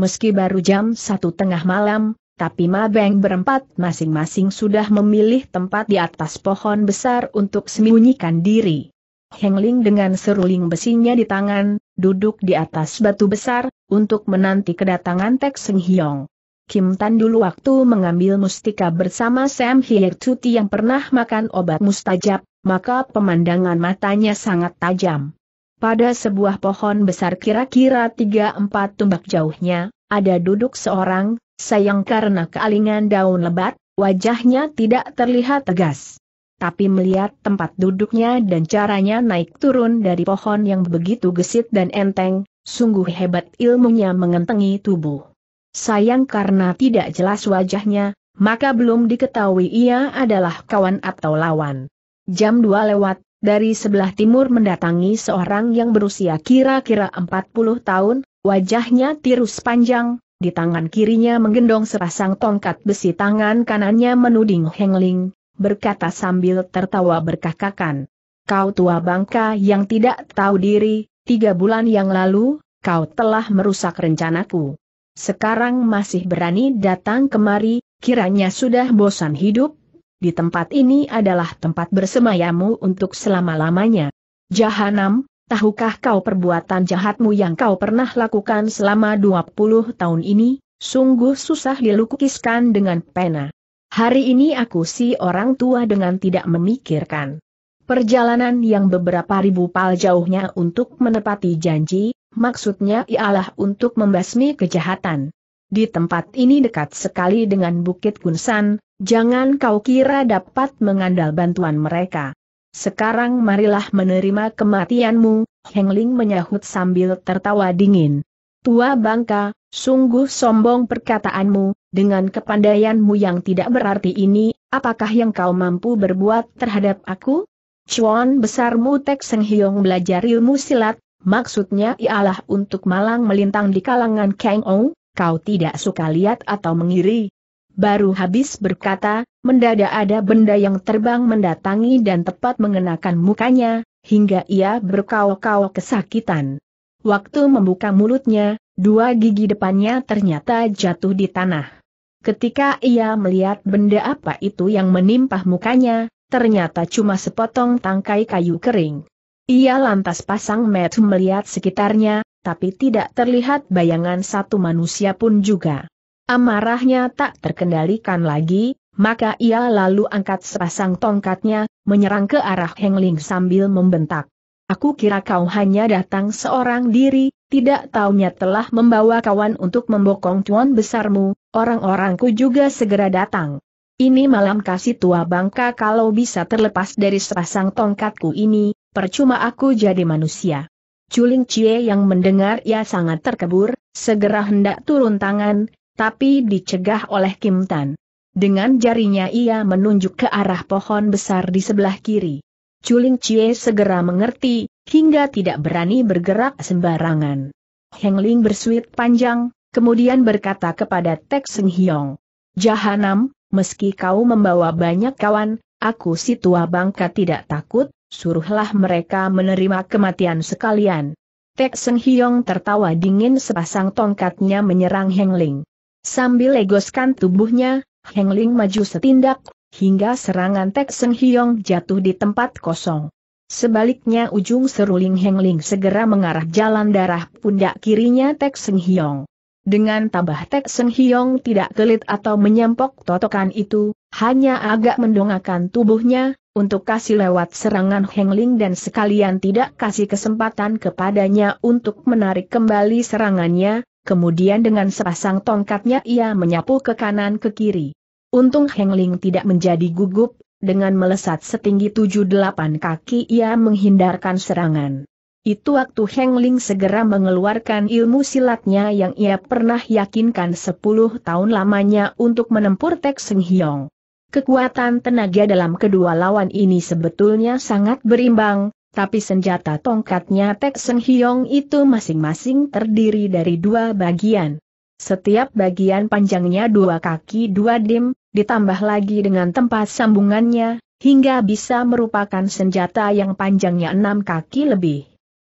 Meski baru jam satu tengah malam, tapi Mabeng berempat masing-masing sudah memilih tempat di atas pohon besar untuk sembunyikan diri. Hengling dengan seruling besinya di tangan, duduk di atas batu besar, untuk menanti kedatangan Tek Seng Hiong. Kim Tan dulu waktu mengambil mustika bersama Sam Hiek Tuti yang pernah makan obat mustajab, maka pemandangan matanya sangat tajam. Pada sebuah pohon besar kira-kira 3-4 tumbak jauhnya, ada duduk seorang, Sayang karena kealingan daun lebat, wajahnya tidak terlihat tegas. Tapi melihat tempat duduknya dan caranya naik turun dari pohon yang begitu gesit dan enteng, sungguh hebat ilmunya mengentengi tubuh. Sayang karena tidak jelas wajahnya, maka belum diketahui ia adalah kawan atau lawan. Jam 2 lewat, dari sebelah timur mendatangi seorang yang berusia kira-kira 40 tahun, wajahnya tirus panjang, di tangan kirinya menggendong sepasang tongkat besi tangan kanannya menuding Hengling, berkata sambil tertawa berkakakan. Kau tua bangka yang tidak tahu diri, tiga bulan yang lalu, kau telah merusak rencanaku. Sekarang masih berani datang kemari, kiranya sudah bosan hidup. Di tempat ini adalah tempat bersemayamu untuk selama-lamanya. Jahanam, tahukah kau perbuatan jahatmu yang kau pernah lakukan selama 20 tahun ini? Sungguh susah dilukiskan dengan pena. Hari ini aku si orang tua dengan tidak memikirkan. Perjalanan yang beberapa ribu pal jauhnya untuk menepati janji, maksudnya ialah untuk membasmi kejahatan. Di tempat ini dekat sekali dengan Bukit Kunsan, jangan kau kira dapat mengandalkan bantuan mereka. Sekarang marilah menerima kematianmu, Heng Ling menyahut sambil tertawa dingin. Tua bangka, sungguh sombong perkataanmu, dengan kepandaianmu yang tidak berarti ini, apakah yang kau mampu berbuat terhadap aku? Chuan besarmu Tek Seng Hiong belajar ilmu silat, maksudnya ialah untuk malang melintang di kalangan Kang Ou, kau tidak suka lihat atau mengiri, Baru habis berkata, mendadak ada benda yang terbang mendatangi dan tepat mengenakan mukanya, hingga ia berkaok-kaok kesakitan. Waktu membuka mulutnya, dua gigi depannya ternyata jatuh di tanah. Ketika ia melihat benda apa itu yang menimpah mukanya, ternyata cuma sepotong tangkai kayu kering. Ia lantas pasang mata melihat sekitarnya, tapi tidak terlihat bayangan satu manusia pun juga. Amarahnya tak terkendalikan lagi, maka ia lalu angkat sepasang tongkatnya, menyerang ke arah Heng Ling sambil membentak. Aku kira kau hanya datang seorang diri, tidak taunya telah membawa kawan untuk membokong tuan besarmu, orang-orangku juga segera datang. Ini malam kasih tua bangka kalau bisa terlepas dari sepasang tongkatku ini, percuma aku jadi manusia. Culing Cie yang mendengar ia sangat terkebur, segera hendak turun tangan, tapi dicegah oleh Kim Tan. Dengan jarinya ia menunjuk ke arah pohon besar di sebelah kiri. Chuling Chie segera mengerti, hingga tidak berani bergerak sembarangan. Heng Ling bersuit panjang, kemudian berkata kepada Tek Seng Hiong. Jahanam, meski kau membawa banyak kawan, aku si tua bangka tidak takut, suruhlah mereka menerima kematian sekalian. Tek Seng Hiong tertawa dingin sepasang tongkatnya menyerang Heng Ling. Sambil legoskan tubuhnya, Heng Ling maju setindak, hingga serangan Tek Seng Hiong jatuh di tempat kosong. Sebaliknya ujung seruling Heng Ling segera mengarah jalan darah pundak kirinya Tek Seng Hiong. Dengan tambah Tek Seng Hiong tidak kelit atau menyempok totokan itu, hanya agak mendongakkan tubuhnya, untuk kasih lewat serangan Heng Ling dan sekalian tidak kasih kesempatan kepadanya untuk menarik kembali serangannya, kemudian dengan sepasang tongkatnya ia menyapu ke kanan ke kiri. Untung Heng Ling tidak menjadi gugup, dengan melesat setinggi 78 kaki ia menghindarkan serangan. Itu waktu Heng Ling segera mengeluarkan ilmu silatnya yang ia pernah yakinkan 10 tahun lamanya untuk menempur Tek Seng Hiong. Kekuatan tenaga dalam kedua lawan ini sebetulnya sangat berimbang, tapi senjata tongkatnya Tek Seng Hiong itu masing-masing terdiri dari dua bagian. Setiap bagian panjangnya dua kaki dua dim, ditambah lagi dengan tempat sambungannya, hingga bisa merupakan senjata yang panjangnya enam kaki lebih.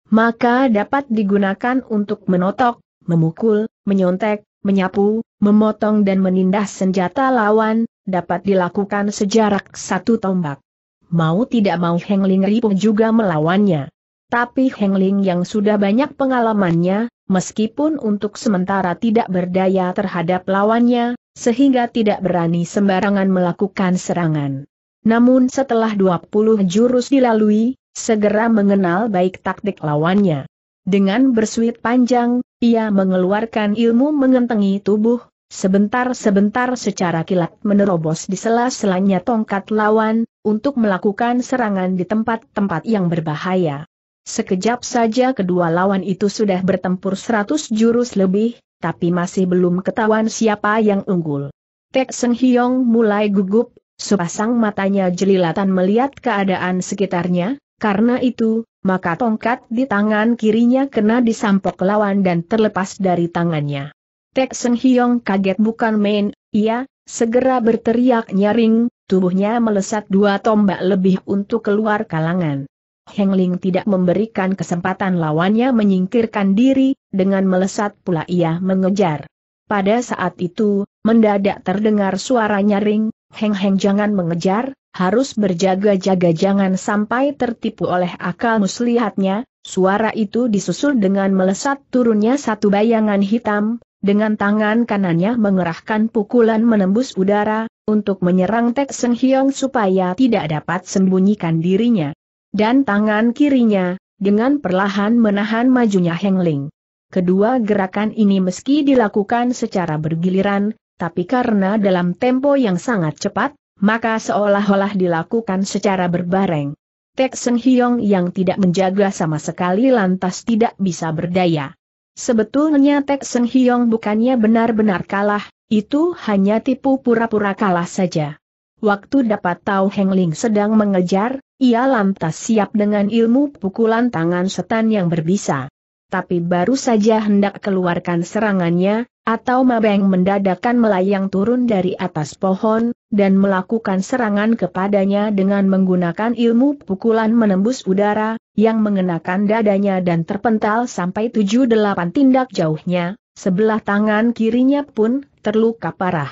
Maka dapat digunakan untuk menotok, memukul, menyontek, menyapu, memotong dan menindas senjata lawan, dapat dilakukan sejarak satu tombak mau tidak mau Heng Ling Ripuh juga melawannya. Tapi Heng Ling yang sudah banyak pengalamannya, meskipun untuk sementara tidak berdaya terhadap lawannya, sehingga tidak berani sembarangan melakukan serangan. Namun setelah 20 jurus dilalui, segera mengenal baik taktik lawannya. Dengan bersuit panjang, ia mengeluarkan ilmu mengentengi tubuh, sebentar-sebentar secara kilat menerobos di sela-selanya tongkat lawan, untuk melakukan serangan di tempat-tempat yang berbahaya. Sekejap saja kedua lawan itu sudah bertempur seratus jurus lebih, tapi masih belum ketahuan siapa yang unggul. Tek Seng Hyong mulai gugup, sepasang matanya jelilatan melihat keadaan sekitarnya, karena itu, maka tongkat di tangan kirinya kena disampok lawan dan terlepas dari tangannya. Tek Seng Hyong kaget bukan main, ia, segera berteriak nyaring, Tubuhnya melesat dua tombak lebih untuk keluar kalangan. Hengling tidak memberikan kesempatan lawannya menyingkirkan diri, dengan melesat pula ia mengejar. Pada saat itu, mendadak terdengar suara nyaring, Heng Heng jangan mengejar, harus berjaga-jaga jangan sampai tertipu oleh akal muslihatnya, suara itu disusul dengan melesat turunnya satu bayangan hitam, dengan tangan kanannya mengerahkan pukulan menembus udara, untuk menyerang Tek Seng Hiong supaya tidak dapat sembunyikan dirinya. Dan tangan kirinya, dengan perlahan menahan majunya Heng Ling. Kedua gerakan ini meski dilakukan secara bergiliran, tapi karena dalam tempo yang sangat cepat, maka seolah-olah dilakukan secara berbareng. Tek Seng Hiong yang tidak menjaga sama sekali lantas tidak bisa berdaya. Sebetulnya Tek Seng Hiong bukannya benar-benar kalah, itu hanya tipu pura-pura kalah saja. Waktu dapat tahu Heng Ling sedang mengejar, ia lantas siap dengan ilmu pukulan tangan setan yang berbisa. Tapi baru saja hendak keluarkan serangannya, atau Mabeng mendadakan melayang turun dari atas pohon, dan melakukan serangan kepadanya dengan menggunakan ilmu pukulan menembus udara, yang mengenakan dadanya dan terpental sampai tujuh delapan tindak jauhnya, sebelah tangan kirinya pun terluka parah.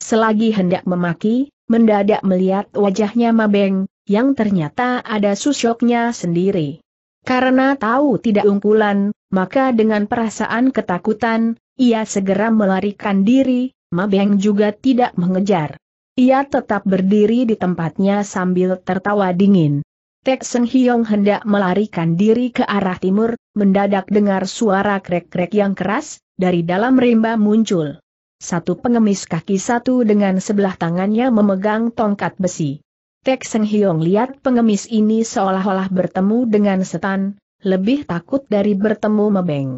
Selagi hendak memaki, mendadak melihat wajahnya Mabeng, yang ternyata ada susoknya sendiri. Karena tahu tidak ungkulan, maka dengan perasaan ketakutan, ia segera melarikan diri, Mabeng juga tidak mengejar. Ia tetap berdiri di tempatnya sambil tertawa dingin. Tek Seng Hiong hendak melarikan diri ke arah timur, mendadak dengar suara krek-krek yang keras, dari dalam rimba muncul. Satu pengemis kaki satu dengan sebelah tangannya memegang tongkat besi. Tek Seng Hiong lihat pengemis ini seolah-olah bertemu dengan setan, lebih takut dari bertemu Mebeng.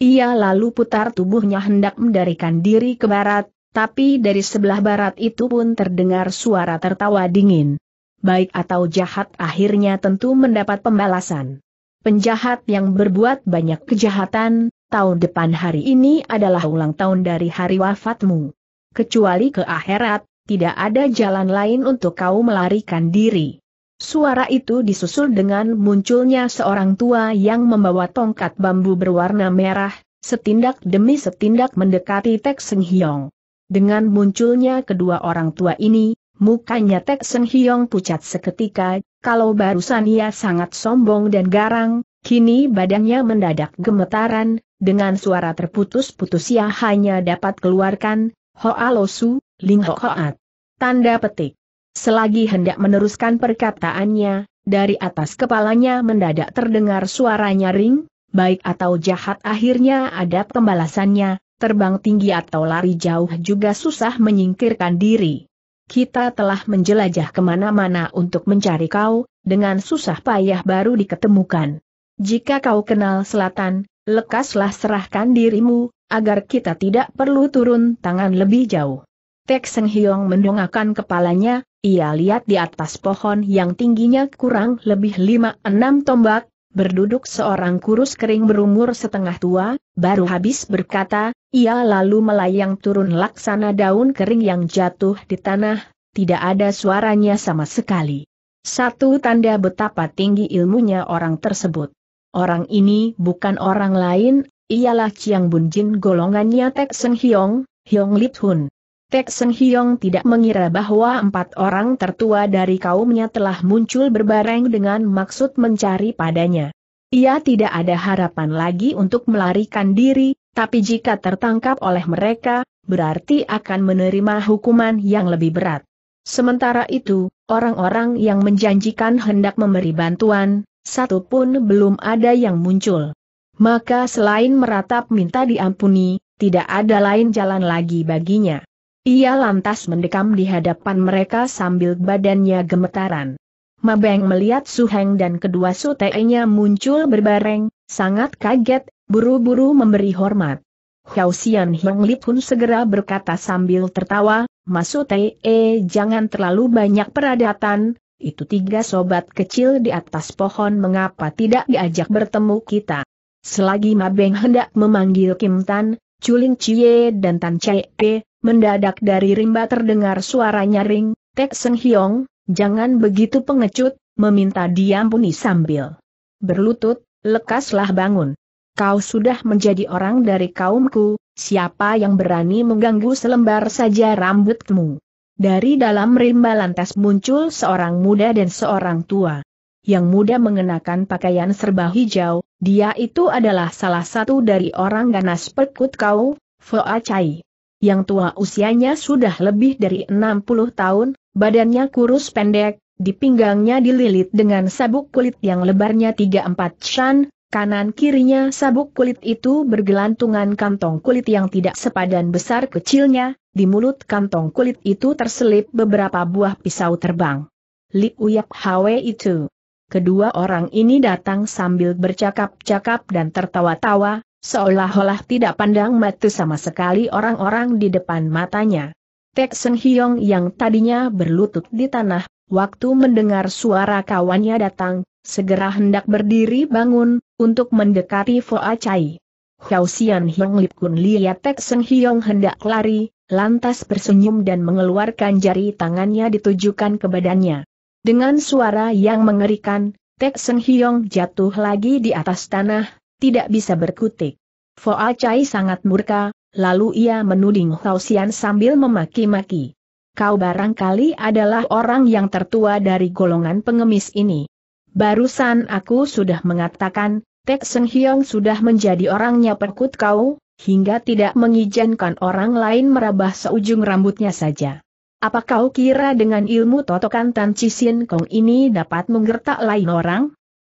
Ia lalu putar tubuhnya hendak mendarikan diri ke barat, tapi dari sebelah barat itu pun terdengar suara tertawa dingin. Baik atau jahat akhirnya tentu mendapat pembalasan. Penjahat yang berbuat banyak kejahatan, tahun depan hari ini adalah ulang tahun dari hari wafatmu. Kecuali ke akhirat, tidak ada jalan lain untuk kau melarikan diri. Suara itu disusul dengan munculnya seorang tua yang membawa tongkat bambu berwarna merah, setindak demi setindak mendekati Tek Seng Hiong. Dengan munculnya kedua orang tua ini, mukanya Tek Seng Hiong pucat seketika, kalau barusan ia sangat sombong dan garang, kini badannya mendadak gemetaran, dengan suara terputus-putus ia hanya dapat keluarkan, Hoa Losu, Ling Hoat. Tanda petik. Selagi hendak meneruskan perkataannya, dari atas kepalanya mendadak terdengar suara nyaring, baik atau jahat akhirnya ada pembalasannya, terbang tinggi atau lari jauh juga susah menyingkirkan diri. Kita telah menjelajah kemana-mana untuk mencari kau, dengan susah payah baru diketemukan. Jika kau kenal selatan, lekaslah serahkan dirimu, agar kita tidak perlu turun tangan lebih jauh. Tek Seng Hiong mendongakkan kepalanya, ia lihat di atas pohon yang tingginya kurang lebih 5-6 tombak, berduduk seorang kurus kering berumur setengah tua, baru habis berkata, ia lalu melayang turun laksana daun kering yang jatuh di tanah, tidak ada suaranya sama sekali. Satu tanda betapa tinggi ilmunya orang tersebut. Orang ini bukan orang lain, ialah Chiang Bunjin golongannya Tek Seng Hiong, Hiong Lip Hun. Tek Seng Hiong tidak mengira bahwa empat orang tertua dari kaumnya telah muncul berbareng dengan maksud mencari padanya. Ia tidak ada harapan lagi untuk melarikan diri, tapi jika tertangkap oleh mereka, berarti akan menerima hukuman yang lebih berat. Sementara itu, orang-orang yang menjanjikan hendak memberi bantuan, satu pun belum ada yang muncul. Maka selain meratap minta diampuni, tidak ada lain jalan lagi baginya. Ia lantas mendekam di hadapan mereka sambil badannya gemetaran. Mabeng melihat Su Heng dan kedua sutenya muncul berbareng, sangat kaget, buru-buru memberi hormat. Hiao Xian Hiong Li pun segera berkata sambil tertawa, Mas Sute, eh jangan terlalu banyak peradatan, itu tiga sobat kecil di atas pohon mengapa tidak diajak bertemu kita. Selagi Mabeng hendak memanggil Kim Tan, Chuling Chie dan Tan Chai E, Mendadak dari rimba terdengar suara nyaring, Tek Seng Hiong, jangan begitu pengecut, meminta diampuni sambil berlutut, lekaslah bangun. Kau sudah menjadi orang dari kaumku, siapa yang berani mengganggu selembar saja rambutmu? Dari dalam rimba lantas muncul seorang muda dan seorang tua. Yang muda mengenakan pakaian serba hijau, dia itu adalah salah satu dari orang ganas perkut kau, Foa Chai yang tua usianya sudah lebih dari 60 tahun, badannya kurus pendek, di pinggangnya dililit dengan sabuk kulit yang lebarnya 3-4 shan, kanan kirinya sabuk kulit itu bergelantungan kantong kulit yang tidak sepadan besar kecilnya, di mulut kantong kulit itu terselip beberapa buah pisau terbang. Li Uyap Hwe itu. Kedua orang ini datang sambil bercakap-cakap dan tertawa-tawa, Seolah-olah tidak pandang mata sama sekali orang-orang di depan matanya. Tek Seng Hiong yang tadinya berlutut di tanah, waktu mendengar suara kawannya datang, segera hendak berdiri bangun, untuk mendekati Fo Chai. Hao Xian Hiong Lip Kun lihat Tek Seng Hiong hendak lari, lantas bersenyum dan mengeluarkan jari tangannya ditujukan ke badannya. Dengan suara yang mengerikan, Tek Seng Hiong jatuh lagi di atas tanah, tidak bisa berkutik. Foa Chai sangat murka, lalu ia menuding Xian sambil memaki-maki. Kau barangkali adalah orang yang tertua dari golongan pengemis ini. Barusan aku sudah mengatakan, Tek Seng Hyong sudah menjadi orangnya perkut kau, hingga tidak mengizinkan orang lain merabah seujung rambutnya saja. Apa kau kira dengan ilmu totokan Tan Chisin Kong ini dapat menggertak lain orang?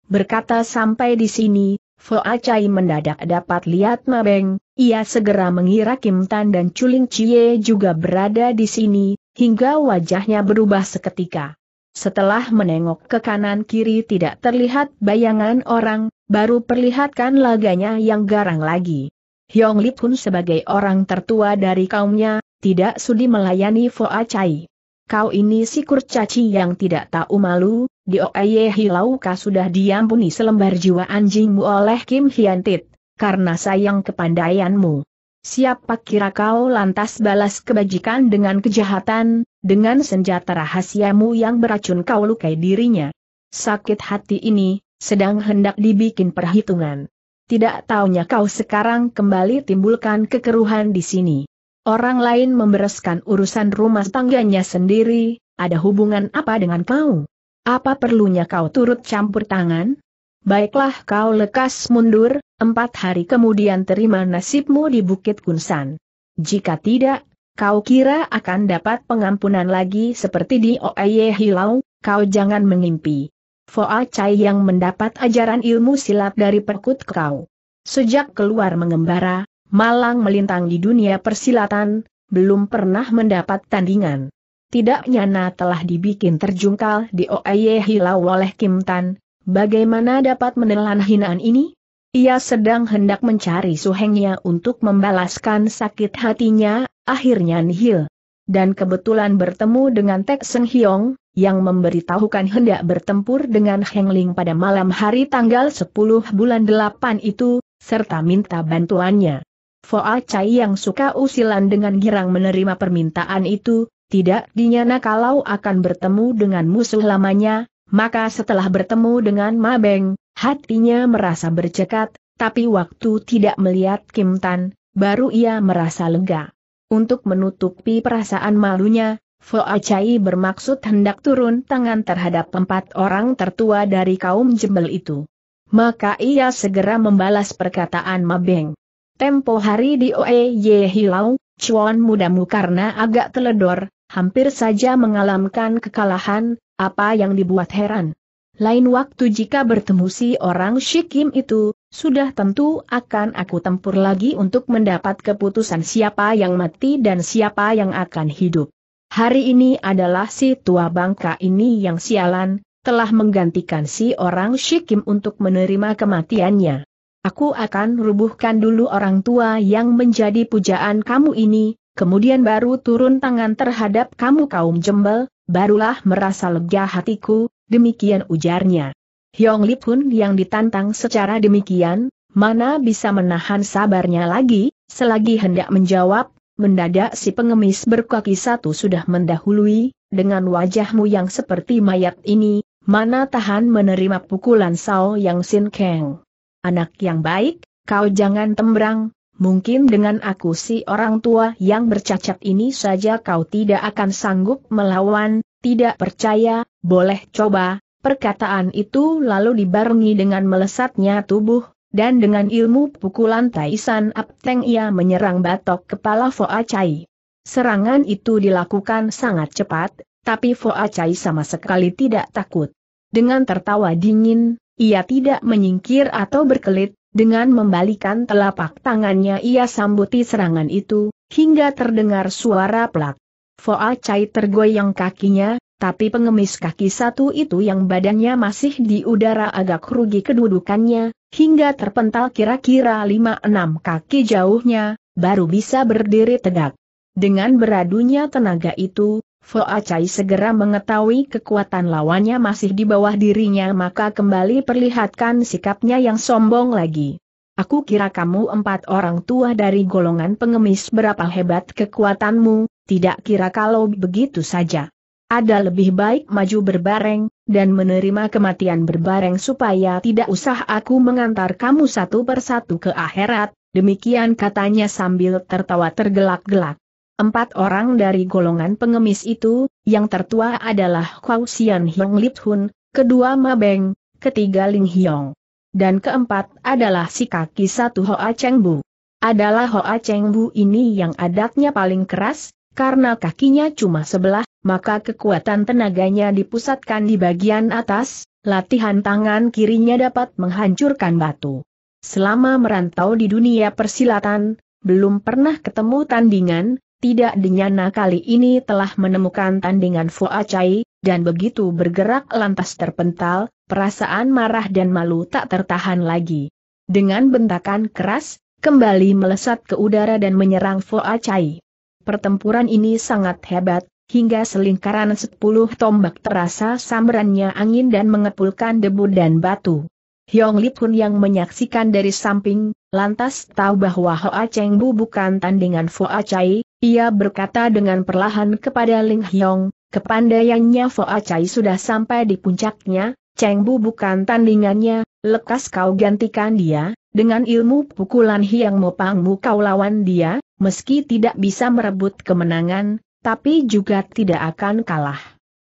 Berkata sampai di sini, Fo Acai mendadak dapat lihat Mabeng, ia segera mengira Kim Tan dan Culing Chie juga berada di sini, hingga wajahnya berubah seketika. Setelah menengok ke kanan kiri tidak terlihat bayangan orang, baru perlihatkan laganya yang garang lagi. Hyong Lip pun sebagai orang tertua dari kaumnya, tidak sudi melayani Fo Acai. Kau ini si kurcaci yang tidak tahu malu, di Hilau Hilauka sudah diampuni selembar jiwa anjingmu oleh Kim Hiantit, karena sayang kepandaianmu. Siapa kira kau lantas balas kebajikan dengan kejahatan, dengan senjata rahasiamu yang beracun kau lukai dirinya. Sakit hati ini, sedang hendak dibikin perhitungan. Tidak taunya kau sekarang kembali timbulkan kekeruhan di sini. Orang lain membereskan urusan rumah tangganya sendiri, ada hubungan apa dengan kau? Apa perlunya kau turut campur tangan? Baiklah kau lekas mundur, empat hari kemudian terima nasibmu di Bukit Kunsan. Jika tidak, kau kira akan dapat pengampunan lagi seperti di Oeye Hilau, kau jangan mengimpi. Foa Chai yang mendapat ajaran ilmu silat dari perkut kau. Sejak keluar mengembara, malang melintang di dunia persilatan, belum pernah mendapat tandingan. Tidak nyana telah dibikin terjungkal di Oeye Hilau oleh Kim Tan, bagaimana dapat menelan hinaan ini? Ia sedang hendak mencari suhengnya untuk membalaskan sakit hatinya, akhirnya nihil. Dan kebetulan bertemu dengan Tek Seng Hiong yang memberitahukan hendak bertempur dengan Heng Ling pada malam hari tanggal 10 bulan 8 itu, serta minta bantuannya. Foa Chai yang suka usilan dengan girang menerima permintaan itu, tidak dinyana kalau akan bertemu dengan musuh lamanya, maka setelah bertemu dengan Mabeng, hatinya merasa bercekat, tapi waktu tidak melihat Kim Tan, baru ia merasa lega. Untuk menutupi perasaan malunya, Fo Acai bermaksud hendak turun tangan terhadap empat orang tertua dari kaum jembel itu. Maka ia segera membalas perkataan Mabeng. Tempo hari di Oe Ye Hilau, Chuan mudamu karena agak teledor, hampir saja mengalamkan kekalahan, apa yang dibuat heran. Lain waktu jika bertemu si orang Shikim itu, sudah tentu akan aku tempur lagi untuk mendapat keputusan siapa yang mati dan siapa yang akan hidup. Hari ini adalah si tua bangka ini yang sialan, telah menggantikan si orang Shikim untuk menerima kematiannya. Aku akan rubuhkan dulu orang tua yang menjadi pujaan kamu ini, kemudian baru turun tangan terhadap kamu kaum jembel, barulah merasa lega hatiku, demikian ujarnya. Yong Lip Hun yang ditantang secara demikian, mana bisa menahan sabarnya lagi, selagi hendak menjawab, mendadak si pengemis berkaki satu sudah mendahului, dengan wajahmu yang seperti mayat ini, mana tahan menerima pukulan Sao Yang Sin Kang. Anak yang baik, kau jangan tembrang, Mungkin dengan aku si orang tua yang bercacat ini saja kau tidak akan sanggup melawan, tidak percaya, boleh coba, perkataan itu lalu dibarengi dengan melesatnya tubuh, dan dengan ilmu pukulan Taisan Apteng ia menyerang batok kepala Foa Chai. Serangan itu dilakukan sangat cepat, tapi Foa Chai sama sekali tidak takut. Dengan tertawa dingin, ia tidak menyingkir atau berkelit, dengan membalikan telapak tangannya ia sambuti serangan itu, hingga terdengar suara plak. Foa Chai tergoyang kakinya, tapi pengemis kaki satu itu yang badannya masih di udara agak rugi kedudukannya, hingga terpental kira-kira 5-6 kaki jauhnya, baru bisa berdiri tegak. Dengan beradunya tenaga itu, Acai segera mengetahui kekuatan lawannya masih di bawah dirinya maka kembali perlihatkan sikapnya yang sombong lagi. Aku kira kamu empat orang tua dari golongan pengemis berapa hebat kekuatanmu, tidak kira kalau begitu saja. Ada lebih baik maju berbareng, dan menerima kematian berbareng supaya tidak usah aku mengantar kamu satu persatu ke akhirat, demikian katanya sambil tertawa tergelak-gelak. Empat orang dari golongan pengemis itu, yang tertua adalah Kau Sian Hiong Lip Hun, kedua Ma Beng, ketiga Ling Hiong. Dan keempat adalah si kaki satu Hoa Cheng Bu. Adalah Hoa Cheng Bu ini yang adatnya paling keras, karena kakinya cuma sebelah, maka kekuatan tenaganya dipusatkan di bagian atas, latihan tangan kirinya dapat menghancurkan batu. Selama merantau di dunia persilatan, belum pernah ketemu tandingan, tidak dinyana kali ini telah menemukan tandingan Fua Chai, dan begitu bergerak lantas terpental, perasaan marah dan malu tak tertahan lagi. Dengan bentakan keras, kembali melesat ke udara dan menyerang Fua Chai. Pertempuran ini sangat hebat, hingga selingkaran sepuluh tombak terasa sambarannya angin dan mengepulkan debu dan batu. Hyong Lipun yang menyaksikan dari samping, Lantas tahu bahwa Hoa Cheng Bu bukan tandingan Foa Chai, ia berkata dengan perlahan kepada Ling Hyong, kepandaiannya Foa Chai sudah sampai di puncaknya, Cheng Bu bukan tandingannya, lekas kau gantikan dia, dengan ilmu pukulan Hiang Mopangmu kau lawan dia, meski tidak bisa merebut kemenangan, tapi juga tidak akan kalah.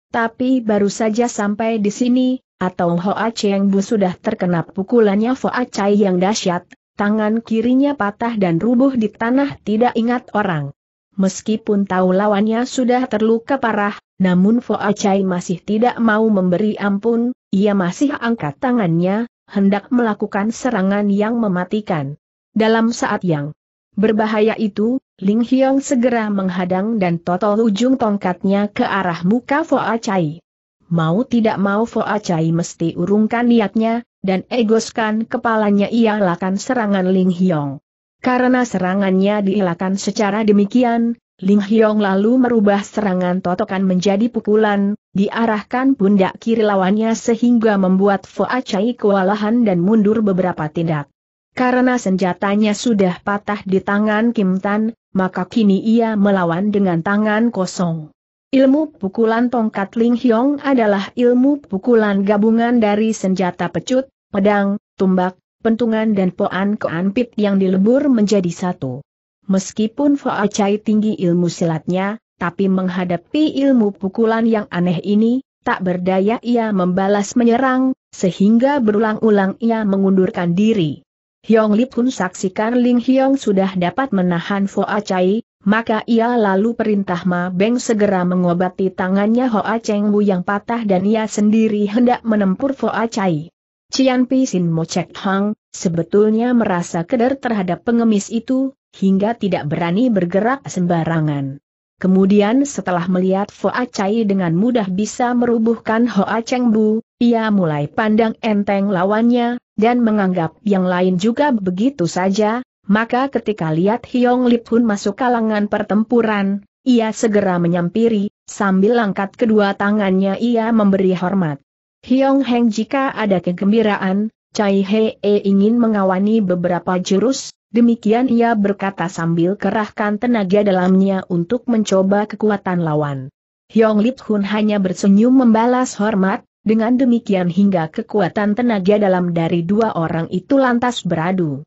Tapi baru saja sampai di sini, atau Hoa Cheng Bu sudah terkena pukulannya Foa Chai yang dahsyat, tangan kirinya patah dan rubuh di tanah tidak ingat orang. Meskipun tahu lawannya sudah terluka parah, namun Fo Acai masih tidak mau memberi ampun, ia masih angkat tangannya, hendak melakukan serangan yang mematikan. Dalam saat yang berbahaya itu, Ling Hyong segera menghadang dan totol ujung tongkatnya ke arah muka Fo Acai. Mau tidak mau Fo Acai mesti urungkan niatnya, dan egoskan kepalanya ia lakukan serangan Ling Hyong. Karena serangannya dilakukan secara demikian, Ling Hyong lalu merubah serangan totokan menjadi pukulan, diarahkan pundak kiri lawannya sehingga membuat Fo Acai kewalahan dan mundur beberapa tindak. Karena senjatanya sudah patah di tangan Kim Tan, maka kini ia melawan dengan tangan kosong. Ilmu pukulan tongkat Ling Hyong adalah ilmu pukulan gabungan dari senjata pecut, pedang, tumbak, pentungan dan poan keanpit yang dilebur menjadi satu. Meskipun Fa Chai tinggi ilmu silatnya, tapi menghadapi ilmu pukulan yang aneh ini, tak berdaya ia membalas menyerang, sehingga berulang-ulang ia mengundurkan diri. Hyong Lip pun saksikan Ling Hyong sudah dapat menahan Fo Chai, maka ia lalu perintah Ma Beng segera mengobati tangannya Hoa Cheng Wu yang patah dan ia sendiri hendak menempur Foa Chai. Cian Sin Mo Chek Hang, sebetulnya merasa keder terhadap pengemis itu, hingga tidak berani bergerak sembarangan. Kemudian setelah melihat Foa Chai dengan mudah bisa merubuhkan Hoa Cheng Bu, ia mulai pandang enteng lawannya, dan menganggap yang lain juga begitu saja, maka ketika lihat Hiong Lip Hun masuk kalangan pertempuran, ia segera menyampiri, sambil angkat kedua tangannya ia memberi hormat. Hiong Heng jika ada kegembiraan, Chai Hee ingin mengawani beberapa jurus, demikian ia berkata sambil kerahkan tenaga dalamnya untuk mencoba kekuatan lawan. Hiong Lip Hun hanya bersenyum membalas hormat, dengan demikian hingga kekuatan tenaga dalam dari dua orang itu lantas beradu.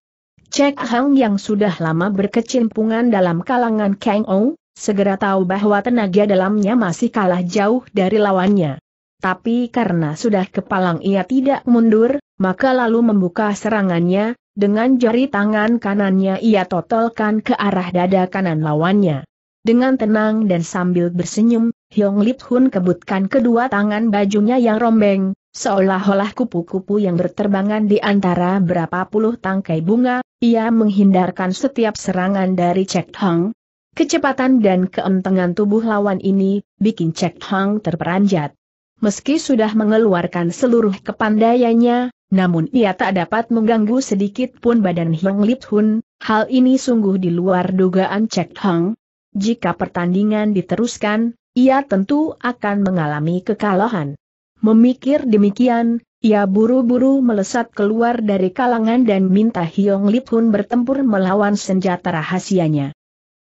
Cek Hang yang sudah lama berkecimpungan dalam kalangan Kang Ong, segera tahu bahwa tenaga dalamnya masih kalah jauh dari lawannya. Tapi karena sudah kepalang ia tidak mundur, maka lalu membuka serangannya, dengan jari tangan kanannya ia totolkan ke arah dada kanan lawannya. Dengan tenang dan sambil bersenyum, Hyong Lip Hun kebutkan kedua tangan bajunya yang rombeng, seolah-olah kupu-kupu yang berterbangan di antara berapa puluh tangkai bunga, ia menghindarkan setiap serangan dari Cek Hang. Kecepatan dan keentengan tubuh lawan ini, bikin Cek Hang terperanjat. Meski sudah mengeluarkan seluruh kepandaiannya, namun ia tak dapat mengganggu sedikit pun badan Hyung Lip Hun, hal ini sungguh di luar dugaan Cek Hang. Jika pertandingan diteruskan, ia tentu akan mengalami kekalahan. Memikir demikian, ia buru-buru melesat keluar dari kalangan dan minta Hiong Lip Hun bertempur melawan senjata rahasianya.